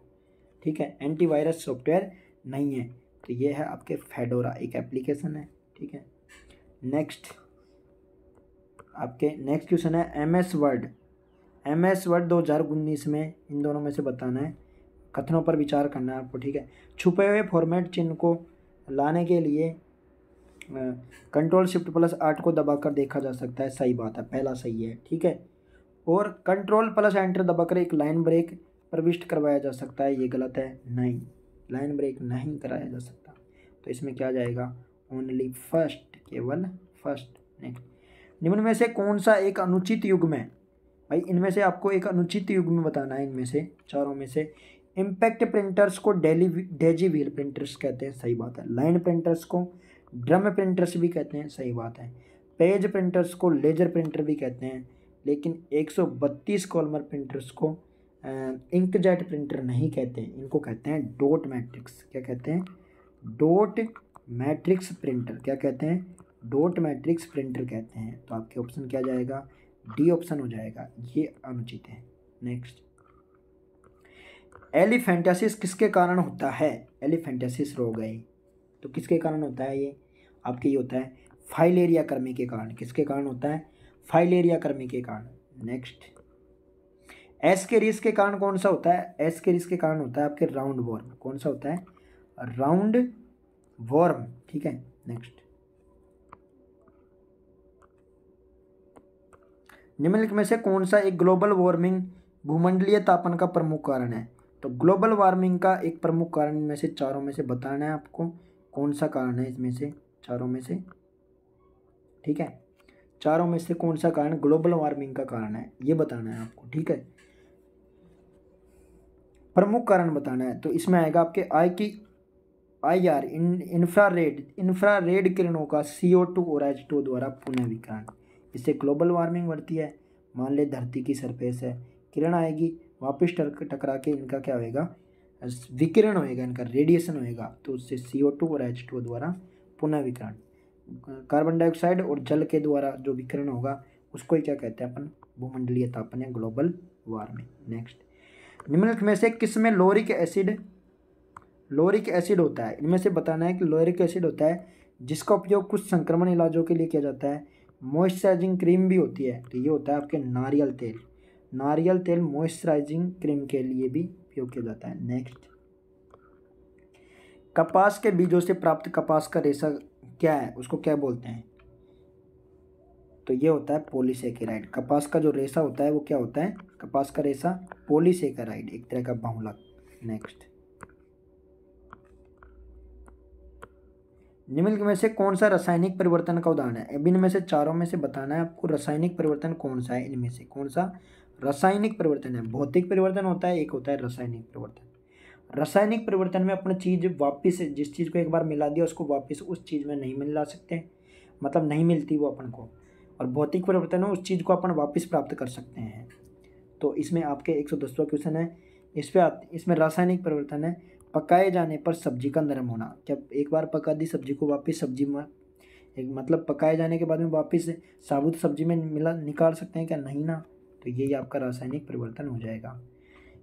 ठीक है एंटीवायरस सॉफ्टवेयर नहीं है तो ये है आपके फेडोरा एक एप्लीकेशन है ठीक है नेक्स्ट आपके नेक्स्ट क्वेश्चन है M S word M S word दो हज़ार उन्नीस में इन दोनों में से बताना है कथनों पर विचार करना है आपको ठीक है छुपे हुए फॉर्मेट चिन्ह को लाने के लिए कंट्रोल शिफ्ट प्लस आठ को दबाकर देखा जा सकता है सही बात है पहला सही है ठीक है और कंट्रोल प्लस एंटर दबाकर एक लाइन ब्रेक प्रविष्ट करवाया जा सकता है ये गलत है नहीं लाइन ब्रेक नहीं कराया जा सकता तो इसमें क्या जाएगा ओनली फर्स्ट केवल फर्स्ट नेक्स्ट निम्न में से कौन सा एक अनुचित युग में भाई इनमें से आपको एक अनुचित युग में बताना है इनमें से चारों में से इम्पैक्ट प्रिंटर्स को डेली डेजी व्हील प्रिंटर्स कहते हैं सही बात है लाइन प्रिंटर्स को ड्रम प्रिंटर्स भी कहते हैं सही बात है पेज प्रिंटर्स को लेजर प्रिंटर भी कहते हैं लेकिन 132 कॉलमर प्रिंटर्स को इंकजेट प्रिंटर नहीं कहते हैं इनको कहते हैं डोट मैट्रिक्स क्या कहते हैं डोट मैट्रिक्स प्रिंटर क्या कहते हैं डोट मैट्रिक्स प्रिंटर कहते हैं तो आपके ऑप्शन क्या जाएगा डी ऑप्शन हो जाएगा ये अनुचित है नेक्स्ट एलिफेंटासिस किसके कारण होता है एलिफेंटासिस रोग है तो किसके कारण होता है ये आपके ये होता है फाइलेरिया कर्मी के कारण किसके कारण होता है फाइलेरिया कर्मी के कारण नेक्स्ट एस के रिस के कारण कौन सा होता है एस के रिस के कारण होता है आपके राउंड वॉर्म कौन सा होता है राउंड वॉर्म ठीक है नेक्स्ट निम्नलिखित में से कौन सा एक ग्लोबल वार्मिंग भूमंडलीय तापन का प्रमुख कारण है तो ग्लोबल वार्मिंग का एक प्रमुख कारण में से चारों में से बताना है आपको कौन सा कारण है इसमें से चारों में से ठीक है चारों में से कौन सा कारण ग्लोबल वार्मिंग का कारण है ये बताना है आपको ठीक है प्रमुख कारण बताना है तो इसमें आएगा आपके आई की आई आर इन इन्फ्रारेड इन्फ्रारेड किरणों का सी ओ टू और एच टू द्वारा पुनर्विकरण इससे ग्लोबल वार्मिंग बढ़ती है मान ले धरती की सरफेस है किरण आएगी वापस टकरा के इनका क्या होएगा विकिरण होएगा इनका रेडिएशन होएगा तो उससे सी ओ टू और एच टू द्वारा पुनः विकिरण कार्बन डाइऑक्साइड और जल के द्वारा जो विकिरण होगा उसको ही क्या कहते हैं अपन भूमंडलीय तापन या ग्लोबल वार्मिंग नेक्स्ट निम्नलिखित में से किस में लोरिक एसिड लोरिक एसिड होता है इनमें से बताना है कि लोरिक एसिड होता है जिसका उपयोग कुछ संक्रमण इलाजों के लिए किया जाता है मॉइस्चराइजिंग क्रीम भी होती है तो ये होता है आपके नारियल तेल नारियल तेल मॉइस्चराइजिंग क्रीम के लिए भी उपयोग किया जाता है नेक्स्ट कपास के बीजों से प्राप्त कपास का रेशा क्या है उसको क्या बोलते हैं तो ये होता है पोलीसेकेराइड कपास का जो रेशा होता है वो क्या होता है कपास का रेशा पोलीसेकेराइड एक तरह का बहुला नेक्स्ट निम्नलिखित में से कौन सा रासायनिक परिवर्तन का उदाहरण है अब इनमें से चारों में से बताना है आपको रासायनिक परिवर्तन कौन सा है इनमें से कौन सा रासायनिक परिवर्तन है भौतिक परिवर्तन होता है एक होता है रासायनिक परिवर्तन रासायनिक परिवर्तन में अपनी चीज़ वापस जिस चीज़ को एक बार मिला दिया उसको वापस उस चीज़ में नहीं मिला सकते मतलब नहीं मिलती वो अपन को और भौतिक परिवर्तन में उस चीज़ को अपन वापस प्राप्त कर सकते हैं तो इसमें आपके एक सौ दसवा क्वेश्चन है इस पर इसमें रासायनिक परिवर्तन है पकाए जाने पर सब्जी का नरम होना जब एक बार पका दी सब्जी को वापस सब्जी में एक मतलब पकाए जाने के बाद में वापस साबुत सब्जी में मिला निकाल सकते हैं क्या नहीं ना तो यही आपका रासायनिक परिवर्तन हो जाएगा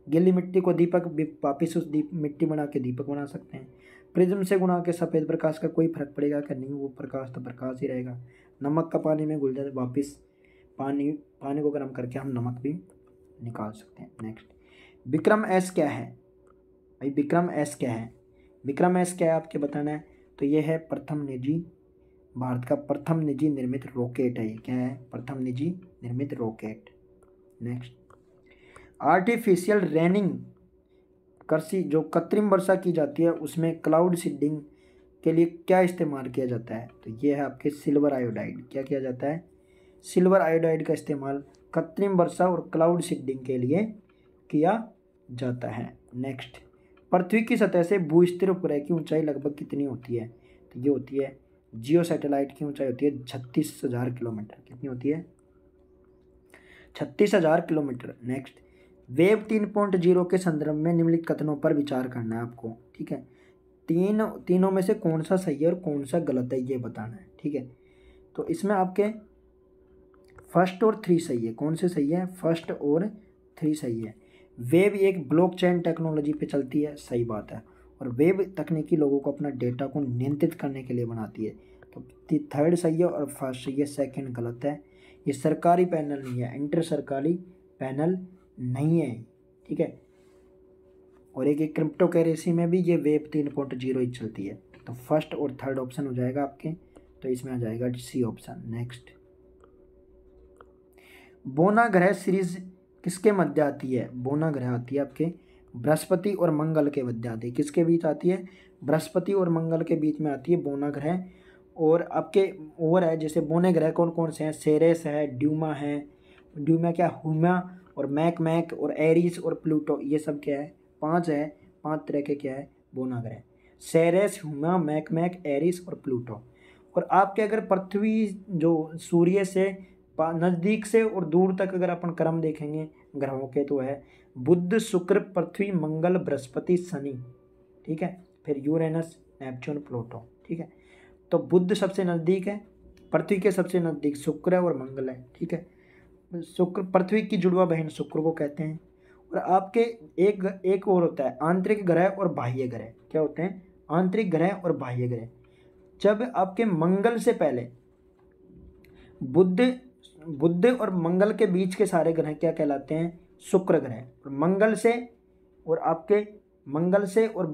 गीली मिट्टी को दीपक वापिस उस दीप मिट्टी बना के दीपक बना सकते हैं प्रिज्म से गुणा के सफ़ेद प्रकाश का कोई फर्क पड़ेगा कि नहीं वो प्रकाश तो प्रकाश ही रहेगा नमक का पानी में घुल जाए वापिस पानी पानी को गर्म करके हम नमक भी निकाल सकते हैं नेक्स्ट विक्रम एस क्या है भाई विक्रम एस क्या है विक्रम एस क्या है आपके बताना है तो ये है प्रथम निजी भारत का प्रथम निजी निर्मित रॉकेट है ये क्या है प्रथम निजी निर्मित रॉकेट नेक्स्ट आर्टिफिशियल रेनिंग कृषि जो कृत्रिम वर्षा की जाती है उसमें क्लाउड सीडिंग के लिए क्या इस्तेमाल किया जाता है तो ये है आपके सिल्वर आयोडाइड क्या किया जाता है सिल्वर आयोडाइड का इस्तेमाल कृत्रिम वर्षा और क्लाउड सीडिंग के लिए किया जाता है नेक्स्ट पृथ्वी की सतह से भूस्थिर उपग्रह की ऊंचाई लगभग कितनी होती है तो ये होती है जियो सैटेलाइट की ऊंचाई होती है छत्तीस हज़ार किलोमीटर कितनी होती है छत्तीस हज़ार किलोमीटर नेक्स्ट वेव तीन पॉइंट जीरो के संदर्भ में निम्नलिखित कथनों पर विचार करना है आपको ठीक है तीन तीनों में से कौन सा सही है और कौन सा गलत है ये बताना है ठीक है तो इसमें आपके फर्स्ट और थ्री सही है कौन से सही है फर्स्ट और थ्री सही है वेब एक ब्लॉकचेन टेक्नोलॉजी पे चलती है सही बात है और वेब तकनीकी लोगों को अपना डेटा को नियंत्रित करने के लिए बनाती है तो थर्ड सही है और फर्स्ट सही है सेकेंड गलत है ये सरकारी पैनल नहीं है इंटर सरकारी पैनल नहीं है ठीक है और एक एक क्रिप्टो करेंसी में भी ये वेब तीन पॉइंट जीरो ही चलती है तो फर्स्ट और थर्ड ऑप्शन हो जाएगा आपके तो इसमें आ जाएगा सी ऑप्शन नेक्स्ट बोना ग्रह सीरीज किसके मध्य आती है बोना ग्रह आती है आपके बृहस्पति और मंगल के मध्य आती है किसके बीच आती है बृहस्पति और मंगल के बीच में आती है बोना ग्रह और आपके और है जैसे बोने ग्रह कौन कौन से हैं सेरेस है ड्यूमा है ड्यूमा क्या हुमा और मैक मैक और एरिस और प्लूटो ये सब क्या है पांच है पांच तरह के क्या है बोना ग्रह Ceres Haumea Makemake Eris और प्लूटो और आपके अगर पृथ्वी जो सूर्य से नज़दीक से और दूर तक अगर अपन क्रम देखेंगे ग्रहों के तो है बुद्ध शुक्र पृथ्वी मंगल बृहस्पति शनि ठीक है फिर यूरेनस नेपच्यून प्लूटो ठीक है तो बुद्ध सबसे नज़दीक है पृथ्वी के सबसे नज़दीक शुक्र है और मंगल है ठीक है शुक्र पृथ्वी की जुड़वा बहन शुक्र को कहते हैं और आपके एक एक और होता है आंतरिक ग्रह और बाह्य ग्रह क्या होते हैं आंतरिक ग्रह और बाह्य ग्रह जब आपके मंगल से पहले बुद्ध बुद्ध और मंगल के बीच के सारे ग्रह क्या कहलाते हैं शुक्र ग्रह और मंगल से और आपके मंगल से और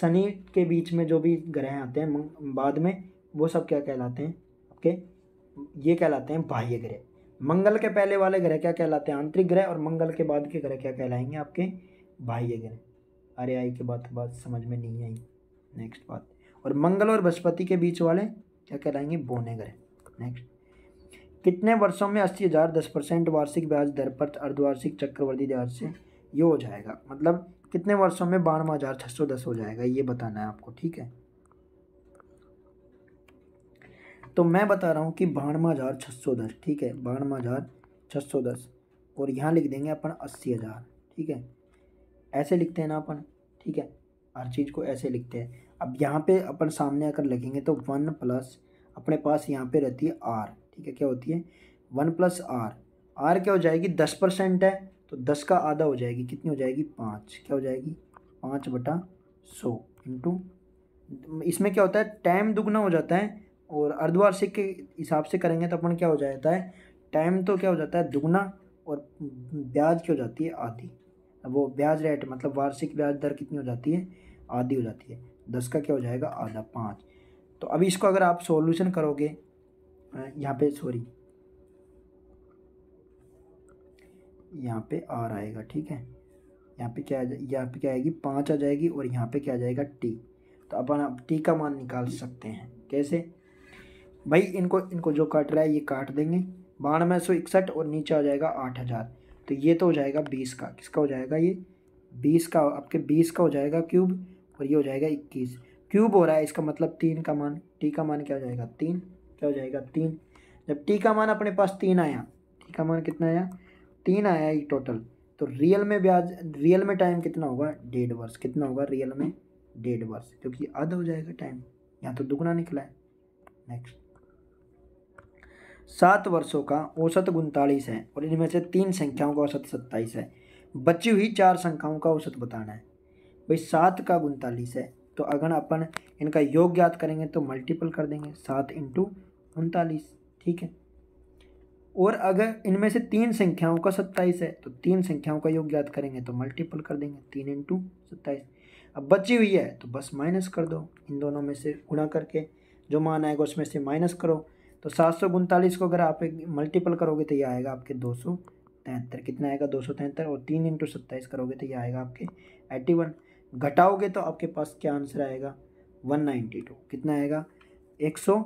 शनि के बीच में जो भी ग्रह आते हैं बाद में वो सब क्या कहलाते हैं आपके ये कहलाते हैं बाह्य ग्रह मंगल के पहले वाले ग्रह क्या कहलाते हैं आंतरिक ग्रह और मंगल के बाद के ग्रह क्या कहलाएंगे आपके बाह्य ग्रह अरे आई के बाद बात समझ में नहीं आई नेक्स्ट बात और मंगल और बृहस्पति के बीच वाले क्या कहलाएंगे बोने ग्रह नेक्स्ट कितने वर्षों में अस्सी हज़ार दस परसेंट वार्षिक ब्याज दर पर अर्धवार्षिक चक्रवर्ती ब्याज से ये हो जाएगा मतलब कितने वर्षों में बारहवा हज़ार छः सौ दस हो जाएगा ये बताना है आपको ठीक है तो मैं बता रहा हूँ कि बानवा हज़ार छः सौ दस ठीक है बानवा हज़ार छः सौ दस और यहाँ लिख देंगे अपन अस्सी हज़ार ठीक है ऐसे लिखते हैं ना अपन ठीक है हर चीज़ को ऐसे लिखते हैं अब यहाँ पे अपन सामने आकर लिखेंगे तो वन प्लस अपने पास यहाँ पे रहती है आर ठीक है क्या होती है वन प्लस आर आर क्या हो जाएगी दस परसेंट है तो दस का आधा हो जाएगी कितनी हो जाएगी पाँच क्या हो जाएगी पाँच बटा सौ इंटू इसमें क्या होता है टाइम दुगना हो जाता है और अर्धवार्षिक के हिसाब से करेंगे तो अपन क्या हो जाता है टाइम तो क्या हो जाता है दुगना और ब्याज क्या हो जाती है आधी वो ब्याज रेट मतलब वार्षिक ब्याज दर कितनी हो जाती है आधी हो जाती है दस का क्या हो जाएगा आधा पाँच तो अभी इसको अगर आप सॉल्यूशन करोगे यहाँ पे सॉरी यहाँ पे आर आएगा ठीक है यहाँ पे क्या यहाँ पे क्या आएगी पाँच आ जाएगी और यहाँ पे क्या आ जाएगा टी तो अपन आप टी का मान निकाल सकते हैं कैसे भाई इनको इनको जो काट रहा है ये काट देंगे बानवे सौ इकसठ और नीचे आ जाएगा आठ हज़ार तो ये तो हो जाएगा बीस का किसका हो जाएगा ये बीस का आपके बीस का हो जाएगा क्यूब और ये हो जाएगा इक्कीस क्यूब हो रहा है इसका मतलब तीन का मान टी का मान क्या हो जाएगा तीन क्या हो जाएगा तीन जब टी का मान अपने पास तीन आया टी का मान कितना आया तीन आया है टोटल तो रियल में ब्याज रियल में टाइम कितना होगा डेढ़ वर्ष कितना होगा रियल में डेढ़ वर्ष क्योंकि आधा अध हो जाएगा टाइम यहाँ तो दुगना निकला है नेक्स्ट सात वर्षों का औसत उनतालीस है और इनमें से तीन संख्याओं का औसत सत्ताईस है बची हुई चार संख्याओं का औसत बताना है भाई सात का उनतालीस है तो अगर अपन इनका योग ज्ञात करेंगे तो मल्टीपल कर देंगे सात इंटू उनतालीस ठीक है और अगर इनमें से तीन संख्याओं का सत्ताईस है तो तीन संख्याओं का योग याद करेंगे तो मल्टीपल कर देंगे तीन इंटू सत्ताईस अब बची हुई है तो बस माइनस कर दो इन दोनों में से गुणा करके जो मान आएगा उसमें से माइनस करो तो सात सौ उनतालीस को अगर आप मल्टीपल करोगे तो यह आएगा आपके दो सौ तिहत्तर कितना आएगा दो सौ तिहत्तर और तीन इंटू सत्ताईस करोगे तो यह आएगा आपके एट्टी वन घटाओगे तो आपके पास क्या आंसर आएगा वन नाइन्टी टू कितना आएगा एक सौ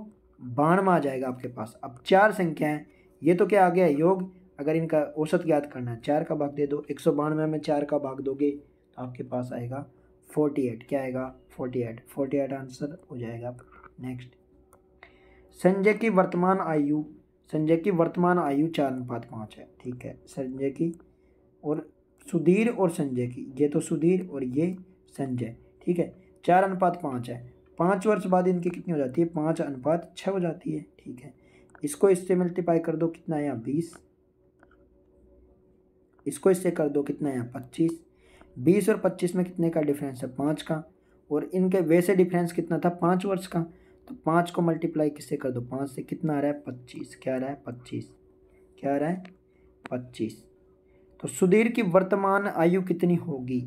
बानवा आ जाएगा आपके पास अब चार संख्याएँ ये तो क्या आ गया योग अगर इनका औसत ज्ञात करना है चार का भाग दे दो एक सौ बानवे में चार का भाग दोगे तो आपके पास आएगा फोर्टी एट क्या आएगा forty eight forty eight answer हो जाएगा नेक्स्ट संजय की वर्तमान आयु संजय की वर्तमान आयु चार अनुपात पाँच है ठीक है संजय की और सुधीर और संजय की ये तो सुधीर और ये संजय ठीक है चार अनुपात पाँच है पाँच वर्ष बाद इनकी कितनी हो जाती है पाँच अनुपात छः हो जाती है ठीक है इसको इससे मल्टीप्लाई कर दो कितना आया बीस इसको इससे कर दो कितना आया पच्चीस बीस और पच्चीस में कितने का डिफरेंस है पाँच का और इनके वैसे डिफरेंस कितना था पाँच वर्ष का तो पाँच को मल्टीप्लाई किससे कर दो पाँच से कितना आ रहा है पच्चीस क्या रहा है पच्चीस क्या रहा है पच्चीस तो सुधीर की वर्तमान आयु कितनी होगी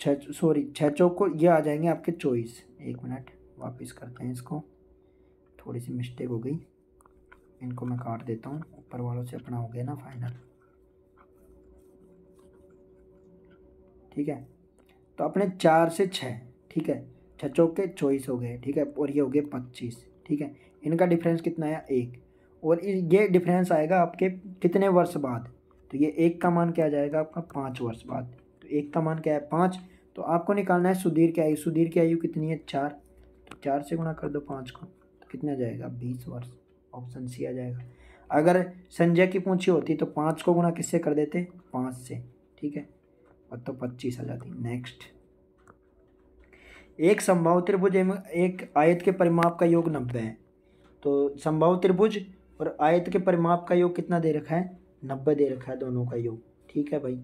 छः सॉरी छः चौक को ये आ जाएंगे आपके चॉइस एक मिनट वापस करते हैं इसको थोड़ी सी मिस्टेक हो गई इनको मैं काट देता हूँ ऊपर वालों से अपना हो गया ना फाइनल ठीक है तो अपने चार से छः ठीक है छः चौके चौबीस हो गए ठीक है और ये हो गए पच्चीस ठीक है इनका डिफरेंस कितना आया एक और ये डिफरेंस आएगा आपके कितने वर्ष बाद तो ये एक का मान क्या जाएगा आपका पाँच वर्ष बाद तो एक का मान क्या है पाँच तो आपको निकालना है सुधीर की आयु सुधीर की आयु कितनी है चार तो चार से गुणा कर दो पाँच को कितना जाएगा बीस वर्ष ऑप्शन सी आ जाएगा अगर संजय की पूछी होती तो पाँच को गुना किससे कर देते पाँच से ठीक है और तो पच्चीस आ जाती नेक्स्ट एक संभव त्रिभुज एक आयत के परिमाप का योग नब्बे है तो संभव त्रिभुज और आयत के परिमाप का योग कितना दे रखा है नब्बे दे रखा है दोनों का योग ठीक है भाई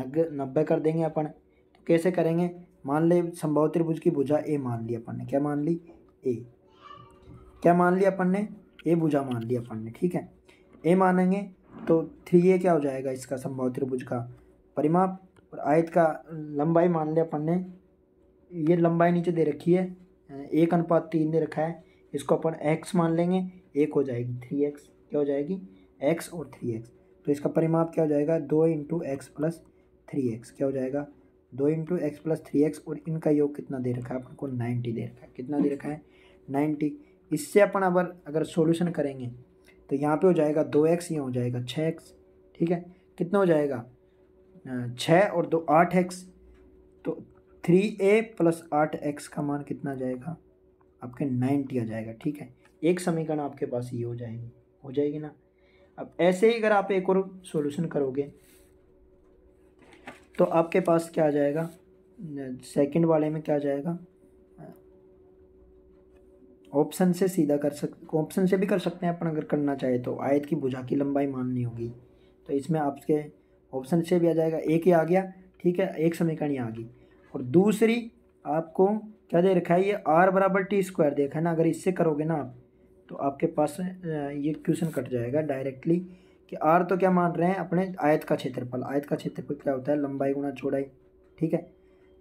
नग नब्बे कर देंगे अपन तो कैसे करेंगे मान ले संभव त्रिभुज की भुजा ए मान ली अपन ने क्या मान ली ए क्या मान लिया अपन ने ए भुजा मान लिया अपन ने ठीक है ए मानेंगे तो थ्री ए क्या हो जाएगा इसका संभव त्रिभुज का परिमाप और आयत का लंबाई मान लिया अपन ने ये लंबाई नीचे दे रखी है एक अनुपात तीन दे रखा है इसको अपन एक्स मान लेंगे एक हो जाएगी थ्री एक्स क्या हो जाएगी एक्स और थ्री एक्स तो इसका परिमाप क्या हो जाएगा दो into x plus three x क्या हो जाएगा दो into x plus three x और इनका योग कितना दे रखा है अपन को नाइन्टी दे रखा है कितना दे रखा है नाइन्टी इससे अपन अगर अगर सोल्यूशन करेंगे तो यहाँ पे हो जाएगा दो एक्स या हो जाएगा छः एक्स ठीक है कितना हो जाएगा छः और दो आठ एक्स तो थ्री ए प्लस आठ एक्स का मान कितना जाएगा आपके नाइन्टी आ जाएगा ठीक है एक समीकरण आपके पास ये हो जाएगी हो जाएगी ना अब ऐसे ही अगर आप एक और सोल्यूशन करोगे तो आपके पास क्या आ जाएगा सेकेंड वाले में क्या आ जाएगा ऑप्शन से सीधा कर सक ऑप्शन से भी कर सकते हैं अपन अगर करना चाहे तो आयत की भुजा की लंबाई माननी होगी तो इसमें आपके ऑप्शन से भी आ जाएगा एक ही आ गया ठीक है एक समीकरण आ गई और दूसरी आपको क्या दे रखा है ये आर बराबर टी स्क्वायर देखा है ना अगर इससे करोगे ना आप तो आपके पास ये क्वेश्चन कट जाएगा डायरेक्टली कि आर तो क्या मान रहे हैं अपने आयत का क्षेत्रफल आयत का क्षेत्रफल क्या होता है लंबाई गुणा चौड़ाई ठीक है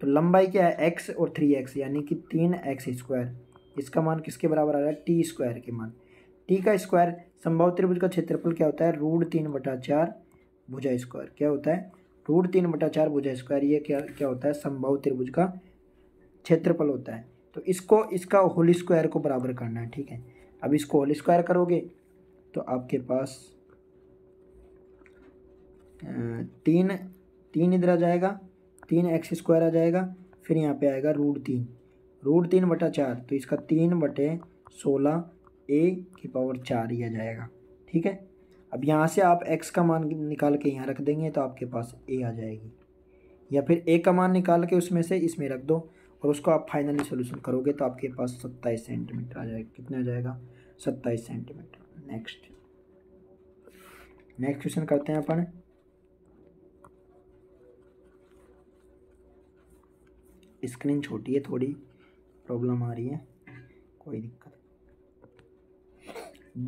तो लंबाई क्या है एक्स और थ्री एक्स यानी कि तीन एक्स स्क्वायर इसका मान किसके बराबर आ रहा है टी स्क्वायर के मान टी का स्क्वायर संभव त्रिभुज का क्षेत्रफल क्या होता है रूढ़ तीन बटा चार भुजा स्क्वायर क्या होता है रूढ़ तीन बटा चार भुजा स्क्वायर ये क्या क्या होता है संभव त्रिभुज का क्षेत्रफल होता है तो इसको इसका होल स्क्वायर को बराबर करना है ठीक है अब इसको होल स्क्वायर करोगे तो आपके पास तीन तीन इधर आ जाएगा तीन एक्स स्क्वायर आ जाएगा फिर यहाँ पे आएगा रूट तीन रूट तीन बटा चार तो इसका तीन बटे सोलह ए की पावर चार ही आ जाएगा ठीक है अब यहाँ से आप एक्स का मान निकाल के यहाँ रख देंगे तो आपके पास ए आ जाएगी या फिर ए का मान निकाल के उसमें से इसमें रख दो और उसको आप फाइनली सोल्यूशन करोगे तो आपके पास सत्ताईस सेंटीमीटर आ जाएगा कितना आ जाएगा सत्ताईस सेंटीमीटर नेक्स्ट नेक्स्ट क्वेश्चन करते हैं अपन स्क्रीन छोटी है थोड़ी प्रॉब्लम आ रही है कोई दिक्कत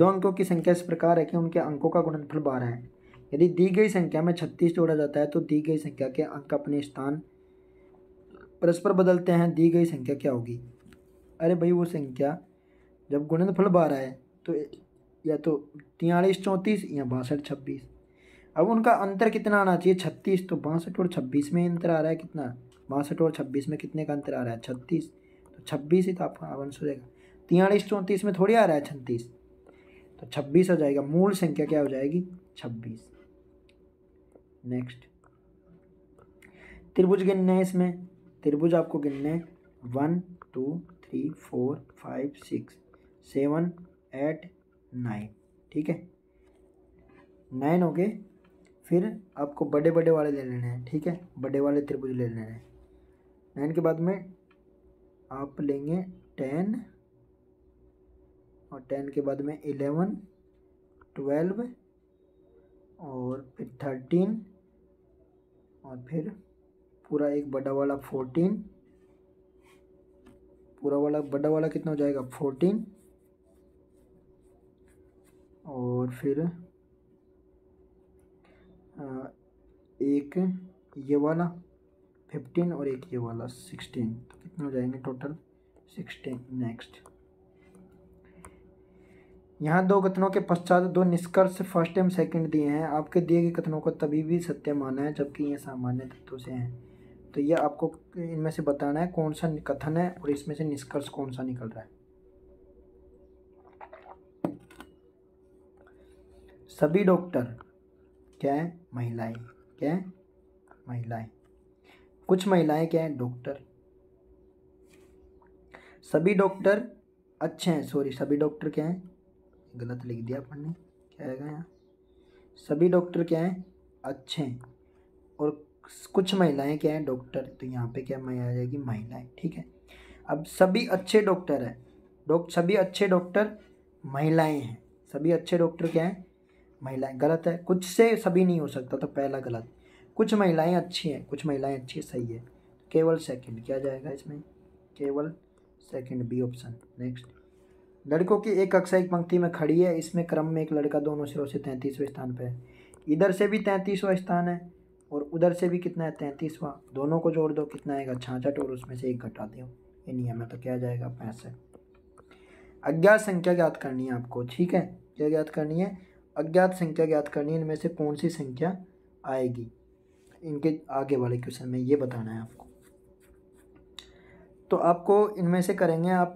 दो अंकों की संख्या इस प्रकार है कि उनके अंकों का गुणनफल बारह है यदि दी गई संख्या में छत्तीस जोड़ा जाता है तो दी गई संख्या के अंक अपने स्थान परस्पर बदलते हैं दी गई संख्या क्या होगी अरे भाई वो संख्या जब गुणनफल बारह है तो या तो तियालीस चौंतीस या बासठ छब्बीस अब उनका अंतर कितना आना चाहिए छत्तीस तो बासठ और छब्बीस में अंतर आ रहा है कितना बासठ और छब्बीस में कितने का अंतर आ रहा है छत्तीस छब्बीस ही तो आपका आंसर हो जाएगा तियालीस चौंतीस में थोड़ी आ रहा है छत्तीस तो छब्बीस हो जाएगा मूल संख्या क्या हो जाएगी छब्बीस नेक्स्ट त्रिभुज गिनने हैं इसमें त्रिभुज आपको गिनने one two three four five six seven eight nine ठीक है नाइन हो गए फिर आपको बड़े बड़े वाले ले लेने हैं ठीक है बड़े वाले त्रिभुज ले लेने हैं नाइन के बाद में आप लेंगे टेन और टेन के बाद में इलेवन ट्वेल्व और फिर थर्टीन और फिर पूरा एक बड़ा वाला फोर्टीन पूरा वाला बड़ा वाला कितना हो जाएगा फोर्टीन और फिर आ, एक ये वाला फिफ्टीन और एक ये वाला सिक्सटीन तो कितने हो जाएंगे टोटल सिक्सटीन नेक्स्ट यहाँ दो कथनों के पश्चात दो निष्कर्ष फर्स्ट एम सेकंड दिए हैं आपके दिए गए कथनों को तभी भी सत्य माना है जबकि ये सामान्य तत्वों से हैं तो ये आपको इनमें से बताना है कौन सा कथन है और इसमें से निष्कर्ष कौन सा निकल रहा है सभी डॉक्टर क्या है महिलाएं क्या है महिलाएं कुछ महिलाएं क्या हैं डॉक्टर सभी डॉक्टर अच्छे हैं सॉरी सभी डॉक्टर क्या हैं गलत लिख दिया अपन ने क्या आएगा यहाँ सभी डॉक्टर क्या हैं अच्छे हैं और कुछ महिलाएं क्या हैं डॉक्टर तो यहाँ पे क्या मैं आ जाएगी महिलाएं ठीक है अब सभी अच्छे डॉक्टर हैं डॉक्टर सभी अच्छे डॉक्टर महिलाएं हैं सभी अच्छे डॉक्टर क्या हैं महिलाएं गलत है कुछ से सभी नहीं हो सकता तो पहला गलत कुछ महिलाएं अच्छी हैं कुछ महिलाएं अच्छी सही है केवल सेकंड क्या जाएगा इसमें केवल सेकंड बी ऑप्शन नेक्स्ट लड़कों की एक कक्षा एक पंक्ति में खड़ी है इसमें क्रम में एक लड़का दोनों सिरों से तैंतीसवें स्थान पर है इधर से भी तैंतीसवां स्थान है और उधर से भी कितना है तैंतीसवां दोनों को जोड़ दो कितना आएगा छाछठ और उसमें से एक घटा दो ये नियम है तो क्या जाएगा पैंसठ अज्ञात संख्या ज्ञात करनी है आपको ठीक है क्या ज्ञात करनी है अज्ञात संख्या ज्ञात करनी है इनमें से कौन सी संख्या आएगी इनके आगे वाले क्वेश्चन में ये बताना है आपको तो आपको इनमें से करेंगे आप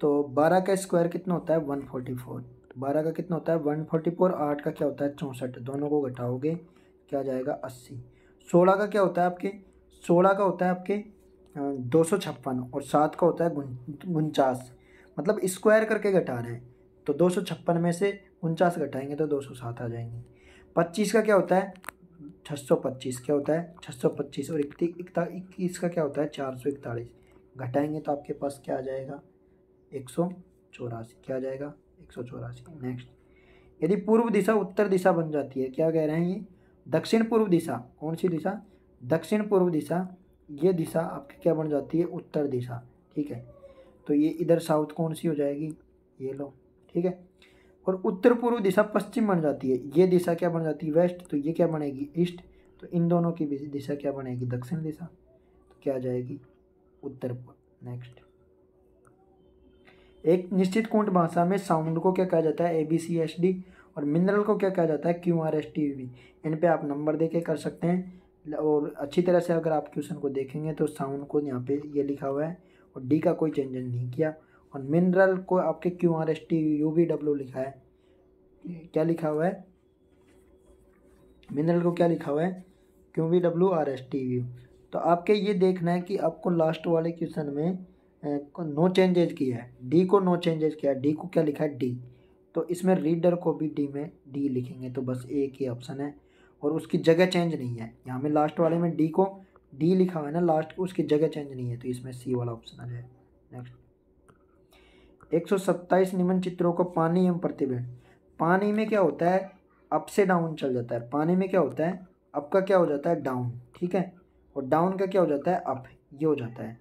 तो बारह का स्क्वायर कितना होता है वन फोर्टी फोर बारह का कितना होता है वन फोर्टी फोर आठ का क्या होता है चौंसठ दोनों को घटाओगे क्या जाएगा अस्सी सोलह का क्या होता है आपके सोलह का होता है आपके दो सौ छप्पन और सात का होता है उनचास मतलब स्क्वायर करके घटा रहे हैं तो दो सौ छप्पन में से उनचास घटाएंगे तो दो सौ सात आ जाएंगे पच्चीस का क्या होता है 625 क्या होता है 625 और इक्कीस का क्या होता है चार सौ इकतालीस घटाएँगे तो आपके पास क्या आ जाएगा एक सौ चौरासी क्या आ जाएगा एक सौ चौरासी नेक्स्ट यदि पूर्व दिशा उत्तर दिशा बन जाती है क्या कह रहे हैं ये दक्षिण पूर्व दिशा कौन सी दिशा दक्षिण पूर्व दिशा ये दिशा आपकी क्या बन जाती है उत्तर दिशा ठीक है तो ये इधर साउथ कौन सी हो जाएगी ये लो ठीक है और उत्तर पूर्व दिशा पश्चिम बन जाती है ये दिशा क्या बन जाती है वेस्ट तो ये क्या बनेगी ईस्ट तो इन दोनों की दिशा क्या बनेगी दक्षिण दिशा तो क्या आ जाएगी उत्तर पूर्व नेक्स्ट एक निश्चित कुंड भाषा में साउंड को क्या कहा जाता है A B C S D और मिनरल को क्या कहा जाता है Q R S T V इन पर आप नंबर दे के कर सकते हैं और अच्छी तरह से अगर आप क्वेश्चन को देखेंगे तो साउंड को यहाँ पे ये लिखा हुआ है और डी का कोई चेंजेस नहीं किया और मिनरल को आपके Q R S T U V W लिखा है क्या लिखा हुआ है मिनरल को क्या लिखा हुआ है Q V W R S T U तो आपके ये देखना है कि आपको लास्ट वाले क्वेश्चन में नो चेंजेज किया है डी को नो चेंजेज किया है डी को क्या लिखा है डी तो इसमें रीडर को भी डी में डी लिखेंगे तो बस एक ही ऑप्शन है और उसकी जगह चेंज नहीं है यहाँ में लास्ट वाले में डी को डी लिखा हुआ है ना लास्ट उसकी जगह चेंज नहीं है तो इसमें सी वाला ऑप्शन आ जाए नेक्स्ट 127 निम्न चित्रों को पानी एवं प्रतिबिंब पानी में क्या होता है अप से डाउन चल जाता है पानी में क्या होता है अप का क्या हो जाता है डाउन ठीक है और डाउन का क्या हो जाता है अप ये हो जाता है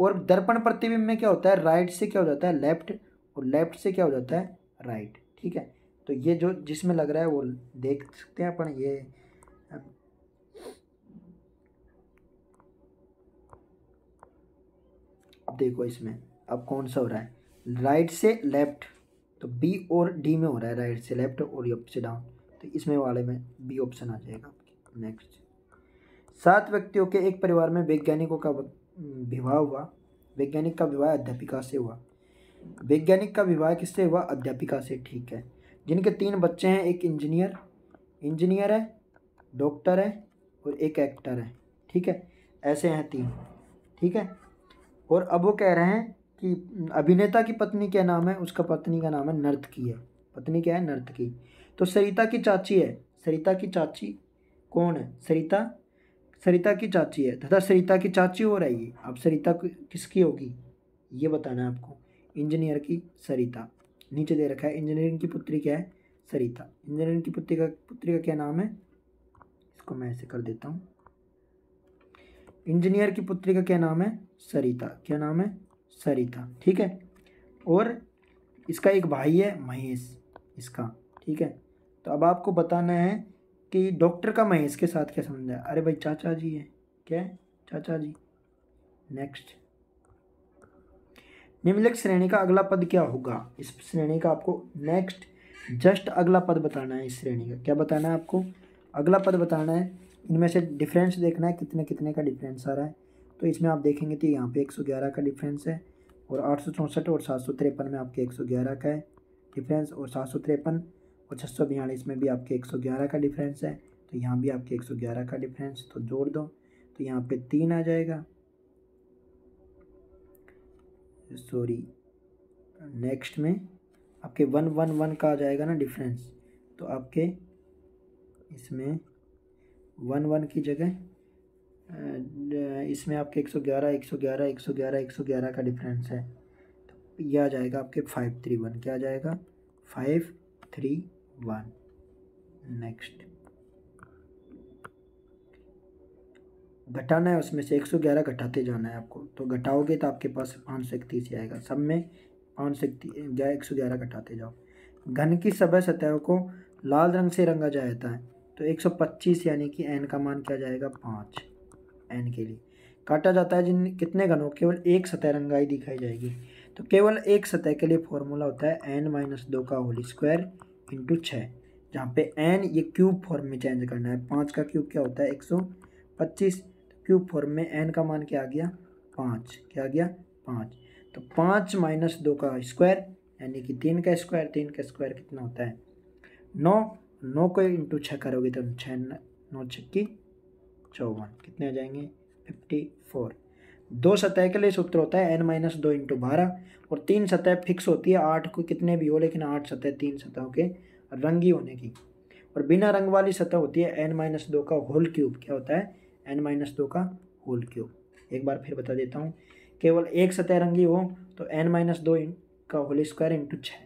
और दर्पण प्रतिबिंब में क्या होता है राइट से क्या हो जाता है लेफ्ट और लेफ्ट से क्या हो जाता है राइट ठीक है तो ये जो जिसमें लग रहा है वो देख सकते हैं अपन ये अब देखो इसमें अब कौन सा हो रहा है राइट से लेफ्ट तो बी और डी में हो रहा है राइट से लेफ्ट और अप से डाउन तो इसमें वाले में बी ऑप्शन आ जाएगा नेक्स्ट सात व्यक्तियों के एक परिवार में वैज्ञानिकों का विवाह हुआ वैज्ञानिक का विवाह अध्यापिका से हुआ वैज्ञानिक का विवाह किससे हुआ अध्यापिका से ठीक है जिनके तीन बच्चे हैं एक इंजीनियर इंजीनियर है डॉक्टर है और एक एक्टर है ठीक है ऐसे हैं तीन ठीक है और अब वो कह रहे हैं की अभिनेता की पत्नी क्या नाम है उसका पत्नी का नाम है नर्तकी है पत्नी क्या है नर्तकी तो सरिता की चाची है सरिता की चाची कौन है सरिता सरिता की चाची है तथा सरिता की चाची हो आएगी है अब सरिता किसकी होगी ये बताना है आपको इंजीनियर की सरिता नीचे दे रखा है इंजीनियरिंग की पुत्री क्या है सरिता इंजीनियरिंग की पुत्री का पुत्री का क्या नाम है इसको मैं ऐसे कर देता हूँ इंजीनियर की पुत्री का क्या नाम है सरिता क्या नाम है सरिता ठीक है और इसका एक भाई है महेश इसका ठीक है तो अब आपको बताना है कि डॉक्टर का महेश के साथ क्या संबंध है अरे भाई चाचा जी है क्या है चाचा जी नेक्स्ट निम्नलिखित श्रेणी का अगला पद क्या होगा इस श्रेणी का आपको नेक्स्ट जस्ट अगला पद बताना है इस श्रेणी का क्या बताना है आपको अगला पद बताना है इनमें से डिफरेंस देखना है कितने कितने का डिफरेंस आ रहा है तो इसमें आप देखेंगे तो यहाँ पे 111 का डिफरेंस है और आठ और सात में आपके 111 का है डिफरेंस और सात और छः में भी आपके 111 का डिफरेंस है तो यहाँ भी आपके 111 का डिफरेंस तो जोड़ दो तो यहाँ पे तीन आ जाएगा सॉरी नेक्स्ट में आपके वन वन वन का आ जाएगा ना डिफरेंस तो आपके इसमें वन वन की जगह Uh, इसमें आपके 111 111 111 111 का डिफरेंस है तो यह आ जाएगा आपके फाइव थ्री वन क्या आ जाएगा फाइव थ्री वन नेक्स्ट घटाना है उसमें से 111 घटाते जाना है आपको तो घटाओगे तो आपके पास पाँच सौ इकतीस आएगा सब में पाँच सौ एक सौ ग्यारह घटाते जाओ घन की सभी सतहों को लाल रंग से रंगा जाता है तो 125 यानी कि एन का मान क्या जाएगा पाँच एन के लिए काटा जाता है जिन कितने घनों केवल एक सतह रंगाई दिखाई जाएगी तो केवल एक सतह के लिए फॉर्मूला होता है एन माइनस दो का होल स्क्वायर इंटू छः जहाँ पे एन ये क्यूब फॉर्म में चेंज करना है पाँच का क्यूब क्या होता है एक सौ पच्चीस क्यूब तो फॉर्म में एन का मान क्या आ गया पाँच क्या आ गया पाँच तो पाँच माइनस दो का स्क्वायर यानी कि तीन का स्क्वायर तीन का स्क्वायर कितना होता है नौ नौ को इंटू छः करोगे तो छः नौ छक्की चौवन कितने आ जाएंगे फिफ्टी फोर दो सतह के लिए सूत्र होता है एन माइनस दो इंटू बारह और तीन सतह फिक्स होती है आठ को कितने भी हो लेकिन आठ सतह तीन सतहों के रंगी होने की और बिना रंग वाली सतह होती है एन माइनस दो का होल क्यूब क्या होता है एन माइनस दो का होल क्यूब एक बार फिर बता देता हूँ केवल एक सतह रंगी हो तो एन माइनस दो का होल स्क्वायर इंटू छः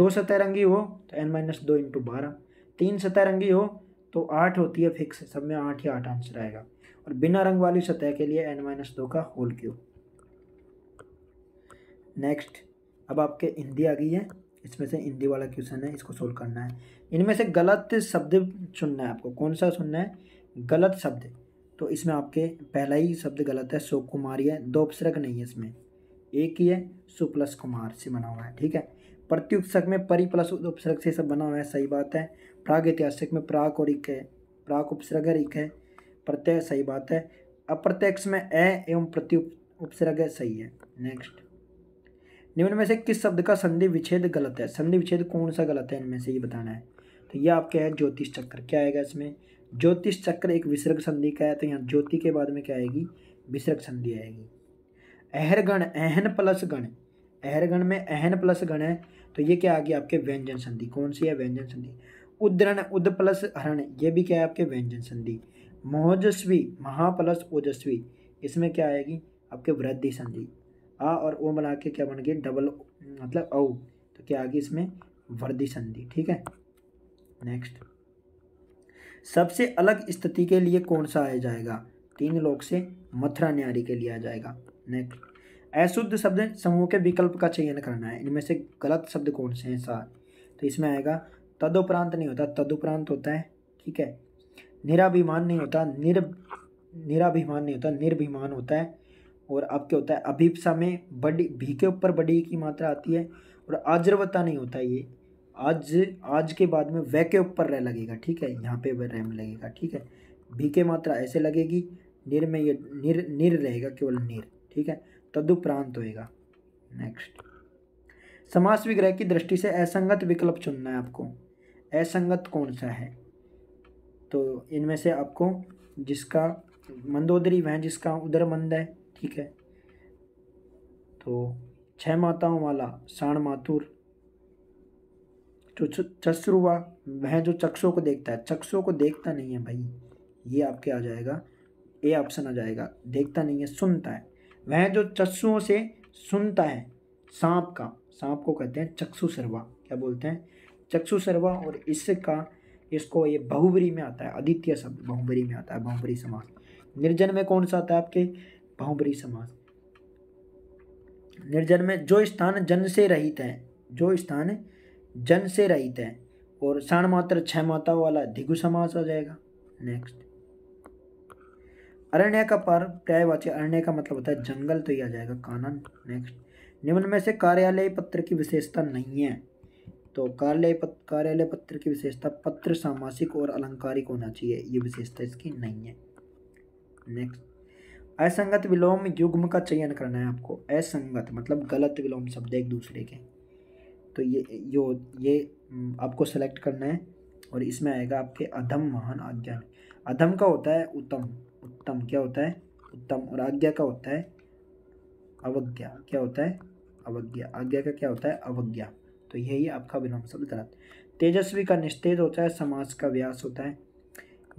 दो सतह रंगी हो तो एन माइनस दो इंटू बारह तीन सतह रंगी हो तो आठ होती है फिक्स सब में आठ ही आठ आंसर आएगा और बिना रंग वाली सतह के लिए एन माइनस दो का होल क्यूब नेक्स्ट अब आपके हिंदी आ गई है इसमें से हिंदी वाला क्वेश्चन है इसको सोल्व करना है इनमें से गलत शब्द सुनना है आपको कौन सा सुनना है गलत शब्द तो इसमें आपके पहला ही शब्द गलत है सो कुमारी है दो उपसर्ग नहीं है इसमें एक ही है सु प्लस कुमार से बना हुआ है ठीक है प्रत्युपसर्ग में परी प्लस उपसर्ग से सब बना हुआ है सही बात है प्रागैतिहासिक में प्राक और इक है प्राक उपसर्ग इक है प्रत्यय सही बात है अप्रत्यक्ष में ए एवं प्रति उपसर्ग सही है नेक्स्ट निम्न में से किस शब्द का संधि विच्छेद गलत है संधि विच्छेद कौन सा गलत है इनमें से ये बताना है तो ये आपके है ज्योतिष चक्र क्या आएगा इसमें ज्योतिष चक्र एक विसर्ग संधि का है तो यहाँ ज्योति के बाद में क्या आएगी विसर्ग संधि आएगी अहरगण एहन प्लस गण अहरगण में एहन प्लस गण है तो ये क्या आ गया आपके व्यंजन संधि कौन सी है व्यंजन संधि उद्रण उद प्लस हरण ये भी क्या है आपके व्यंजन संधि महोजस्वी महा प्लस ओजस्वी इसमें क्या आएगी आपके वृद्धि संधि आ और ओ मिला के क्या बन गए डबल मतलब औ तो क्या आ गई इसमें वृद्धि संधि ठीक है नेक्स्ट सबसे अलग स्थिति के लिए कौन सा आया जाएगा तीन लोग से मथुरा न्यारी के लिए आ जाएगा नेक्स्ट अशुद्ध शब्द समूह के विकल्प का चयन करना है इनमें से गलत शब्द कौन से हैं सार तो इसमें आएगा तदुपरांत नहीं होता तदुपरांत होता है ठीक है निराभिमान नहीं होता निर निराभिमान नहीं होता निर्भिमान होता है और अब क्या होता है अभिप्सा में बड़ी भी के ऊपर बड़ी की मात्रा आती है और आज्रवता नहीं होता ये आज आज के बाद में वह के ऊपर रह लगेगा ठीक है यहाँ पे वह रह में लगेगा ठीक है भी के मात्रा ऐसे लगेगी निर में ये निर निर रहेगा केवल निर ठीक है तदुपरांत होएगा नेक्स्ट समास विग्रह की दृष्टि से असंगत विकल्प चुनना है आपको असंगत कौन सा है तो इनमें से आपको जिसका मंदोदरी वह जिसका उधर मंद है ठीक है तो छह माताओं वाला साण मातुर जो तो हुआ वह जो चक्षों को देखता है चक्षों को देखता नहीं है भाई ये आपके आ जाएगा ए ऑप्शन आ जाएगा देखता नहीं है सुनता है वह जो चक्षुओं से सुनता है सांप का सांप को कहते हैं चक्षु सर्वा क्या बोलते हैं चक्षु सर्वा और इसका इसको ये बहुबरी में आता है आदित्य शब्द बहुबरी में आता है बहुबरी समास निर्जन में कौन सा आता है आपके बहुबरी समास निर्जन में जो स्थान जन से रहित है जो स्थान जन से रहित है और साण मात्र छह माता वाला धिगु समास आ जाएगा नेक्स्ट अरण्य का पर पर्यायवाची अरण्य का मतलब होता है जंगल तो ये आ जाएगा कानन नेक्स्ट निम्न में से कार्यालय पत्र की विशेषता नहीं है तो कार्यालय पत, कार्यालय पत्र की विशेषता पत्र सामासिक और अलंकारिक होना चाहिए ये विशेषता इसकी नहीं है नेक्स्ट असंगत विलोम युग्म का चयन करना है आपको असंगत मतलब गलत विलोम शब्द एक दूसरे के तो ये यो ये आपको सेलेक्ट करना है और इसमें आएगा आपके अधम महान आज्ञा अधम का होता है उत्तम उत्तम क्या होता है उत्तम और आज्ञा का होता है अवज्ञा क्या होता है अवज्ञा आज्ञा का क्या होता है अवज्ञा तो यही आपका विलोम शब्द गलत तेजस्वी का निस्तेज होता है समाज का व्यास होता है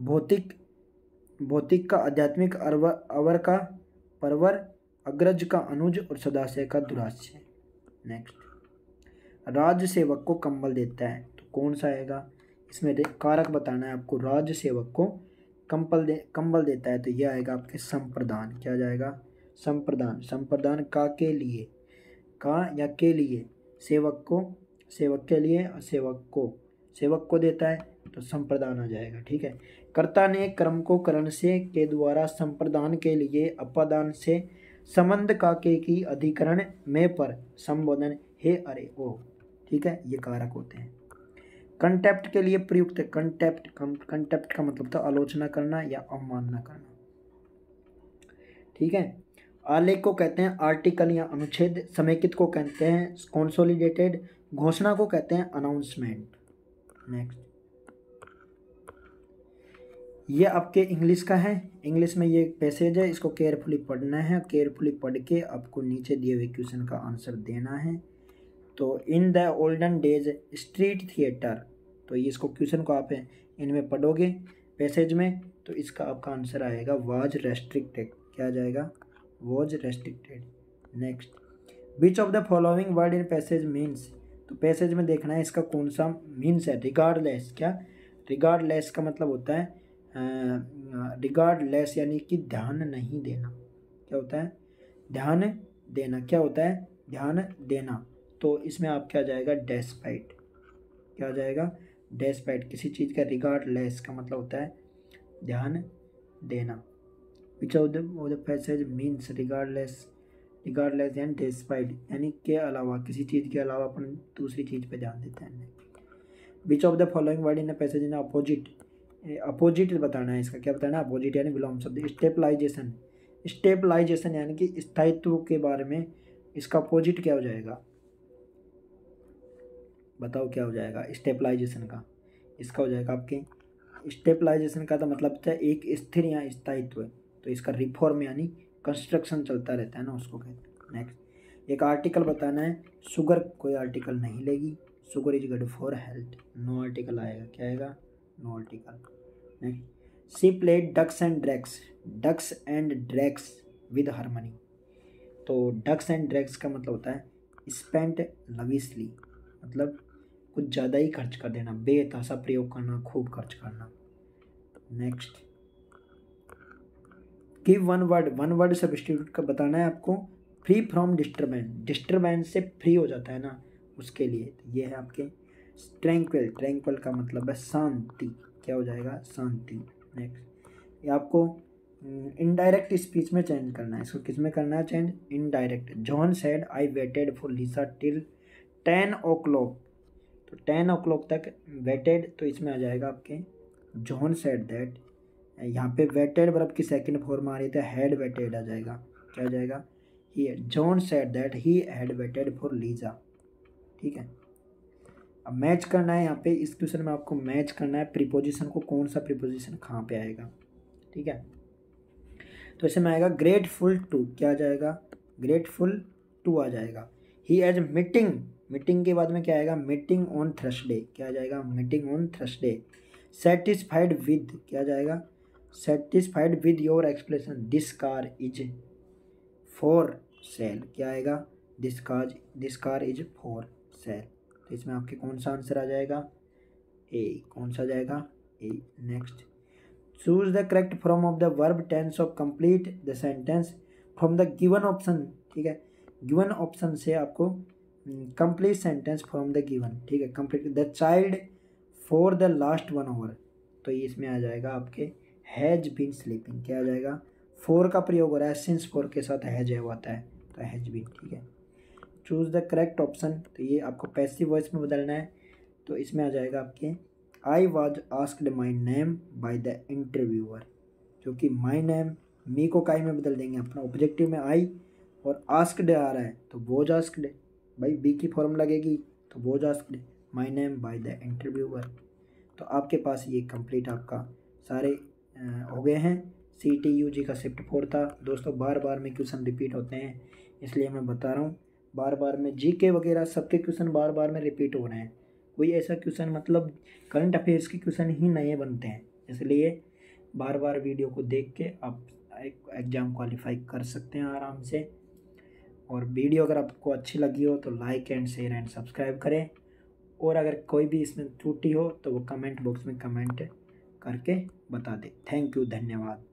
भौतिक भौतिक का आध्यात्मिक अरवर अवर का परवर अग्रज का अनुज और सदाशय का दुराशय नेक्स्ट राज्य सेवक को कंबल देता है तो कौन सा आएगा इसमें कारक बताना है आपको राज्य सेवक को कंबल दे कंबल देता है तो यह आएगा आपके संप्रदान क्या जाएगा संप्रदान संप्रदान का के लिए का या के लिए सेवक को सेवक के लिए और सेवक को सेवक को देता है तो संप्रदान आ जाएगा ठीक है कर्ता ने कर्म को करण से के द्वारा संप्रदान के लिए अपादान से संबंध का के की अधिकरण में पर संबोधन हे अरे ओ ठीक है ये कारक होते हैं कंटेप्ट के लिए प्रयुक्त कंटेप्ट कंटेप्ट का मतलब था तो आलोचना करना या अवमानना करना ठीक है आलेख को कहते हैं आर्टिकल या अनुच्छेद समेकित को कहते हैं कॉन्सोलिडेटेड घोषणा को कहते हैं अनाउंसमेंट नेक्स्ट ये आपके इंग्लिश का है इंग्लिश में ये पैसेज है इसको केयरफुली पढ़ना है केयरफुली पढ़ के आपको नीचे दिए हुए क्वेश्चन का आंसर देना है तो in the olden days street theatre तो ये इसको क्वेश्चन को आप इनमें पढ़ोगे पैसेज में तो इसका आपका आंसर आएगा वाज रेस्ट्रिक्टेड क्या जाएगा was restricted next which of the following word in passage means तो पैसेज में देखना है इसका कौन सा मीन्स है रिगार्डलेस क्या रिगार्डलेस का मतलब होता है रिगार्डलेस यानी कि ध्यान नहीं देना क्या होता है ध्यान देना क्या होता है ध्यान देना तो इसमें आप क्या जाएगा डेस्पाइट क्या हो जाएगा डेस्पाइट किसी चीज़ का रिगार्डलेस का मतलब होता है ध्यान देना which of the passage means regardless regardless and despite यानी के अलावा किसी चीज़ के अलावा अपन दूसरी चीज़ पे ध्यान देते हैं which of the following word in a passage in opposite opposite बताना है इसका क्या बताना है अपोजिट यानी विलोम शब्द स्टेपलाइजेशन स्टेपलाइजेशन यानी कि स्थायित्व के बारे में इसका अपोजिट क्या हो जाएगा बताओ क्या हो जाएगा स्टेपलाइजेशन का इसका हो जाएगा आपके स्टेपलाइजेशन का तो मतलब तो एक स्थिर या स्थायित्व तो इसका रिफॉर्म यानी कंस्ट्रक्शन चलता रहता है ना उसको कहते हैं नेक्स्ट एक आर्टिकल बताना है शुगर कोई आर्टिकल नहीं लेगी sugar is good for health no article आएगा क्या आएगा no article next C play ducks and drakes ducks and drakes with harmony तो डक्स एंड ड्रैक्स का मतलब होता है स्पेंट लविसली मतलब कुछ ज़्यादा ही खर्च कर देना बेतहासा प्रयोग करना खूब खर्च करना next give one word one word substitute का बताना है आपको फ्री फ्रॉम डिस्टर्बेंस डिस्टर्बेंस से फ्री हो जाता है ना उसके लिए तो ये है आपके ट्रैंक्विल ट्रैंक्विल का मतलब है शांति क्या हो जाएगा शांति नेक्स्ट ये आपको इनडायरेक्ट हम्म, स्पीच में चेंज करना है इसको किस में करना है change indirect John said I waited for Lisa till ten o'clock तो टेन ओ क्लॉक तक वेटेड तो इसमें आ जाएगा आपके जॉन सेड दैट यहाँ पे वेटेड वर्ब की सेकंड फॉर्म आ रही थी हैड वेटेड आ जाएगा क्या जाएगा ही John said that he had waited for Lisa ठीक है अब मैच करना है यहाँ पे इस क्वेश्चन में आपको मैच करना है प्रीपोजिशन को कौन सा प्रीपोजिशन कहाँ पे आएगा ठीक है तो इसमें आएगा ग्रेटफुल टू क्या जाएगा ग्रेटफुल टू आ जाएगा ही एज मीटिंग मीटिंग के बाद में क्या आएगा मीटिंग ऑन थर्सडे क्या जाएगा meeting on Thursday satisfied with क्या जाएगा satisfied with your explanation this car is for sale क्या आएगा this car this car is for sale तो इसमें आपके कौन सा आंसर आ जाएगा ए कौन सा जाएगा A next choose the correct form of the verb tense of complete the sentence from the given option ठीक है गिवन ऑप्शन से आपको complete sentence from the given ठीक है complete the child for the last one hour तो ये इसमें आ जाएगा आपके हैज़ बीन स्लीपिंग क्या आ जाएगा फोर का प्रयोग हो रहा है सिंस फोर के साथ हैज है आता है तो हैज बीन ठीक है चूज़ द करेक्ट ऑप्शन तो ये आपको पैसिव वॉइस में बदलना है तो इसमें आ जाएगा आपके I was asked my name by the interviewer जो कि माई नेम मी को काई में बदल देंगे अपना ऑब्जेक्टिव में आई और आस्कड आ रहा है तो वो आस्कड भाई बी की फॉर्म लगेगी तो वो asked my name by the interviewer तो आपके पास ये कंप्लीट आपका सारे हो गए हैं सी टी यू जी का शिफ्ट फोर था दोस्तों बार बार में क्वेश्चन रिपीट होते हैं इसलिए मैं बता रहा हूँ बार बार में जी के वगैरह सबके क्वेश्चन बार बार में रिपीट हो रहे हैं कोई ऐसा क्वेश्चन मतलब करंट अफेयर्स के क्वेश्चन ही नए बनते हैं इसलिए बार बार वीडियो को देख के आप एग्ज़ाम क्वालिफाई कर सकते हैं आराम से और वीडियो अगर आपको अच्छी लगी हो तो like and share and subscribe करें और अगर कोई भी इसमें त्रुटि हो तो वो कमेंट बॉक्स में कमेंट करके बता दें थैंक यू धन्यवाद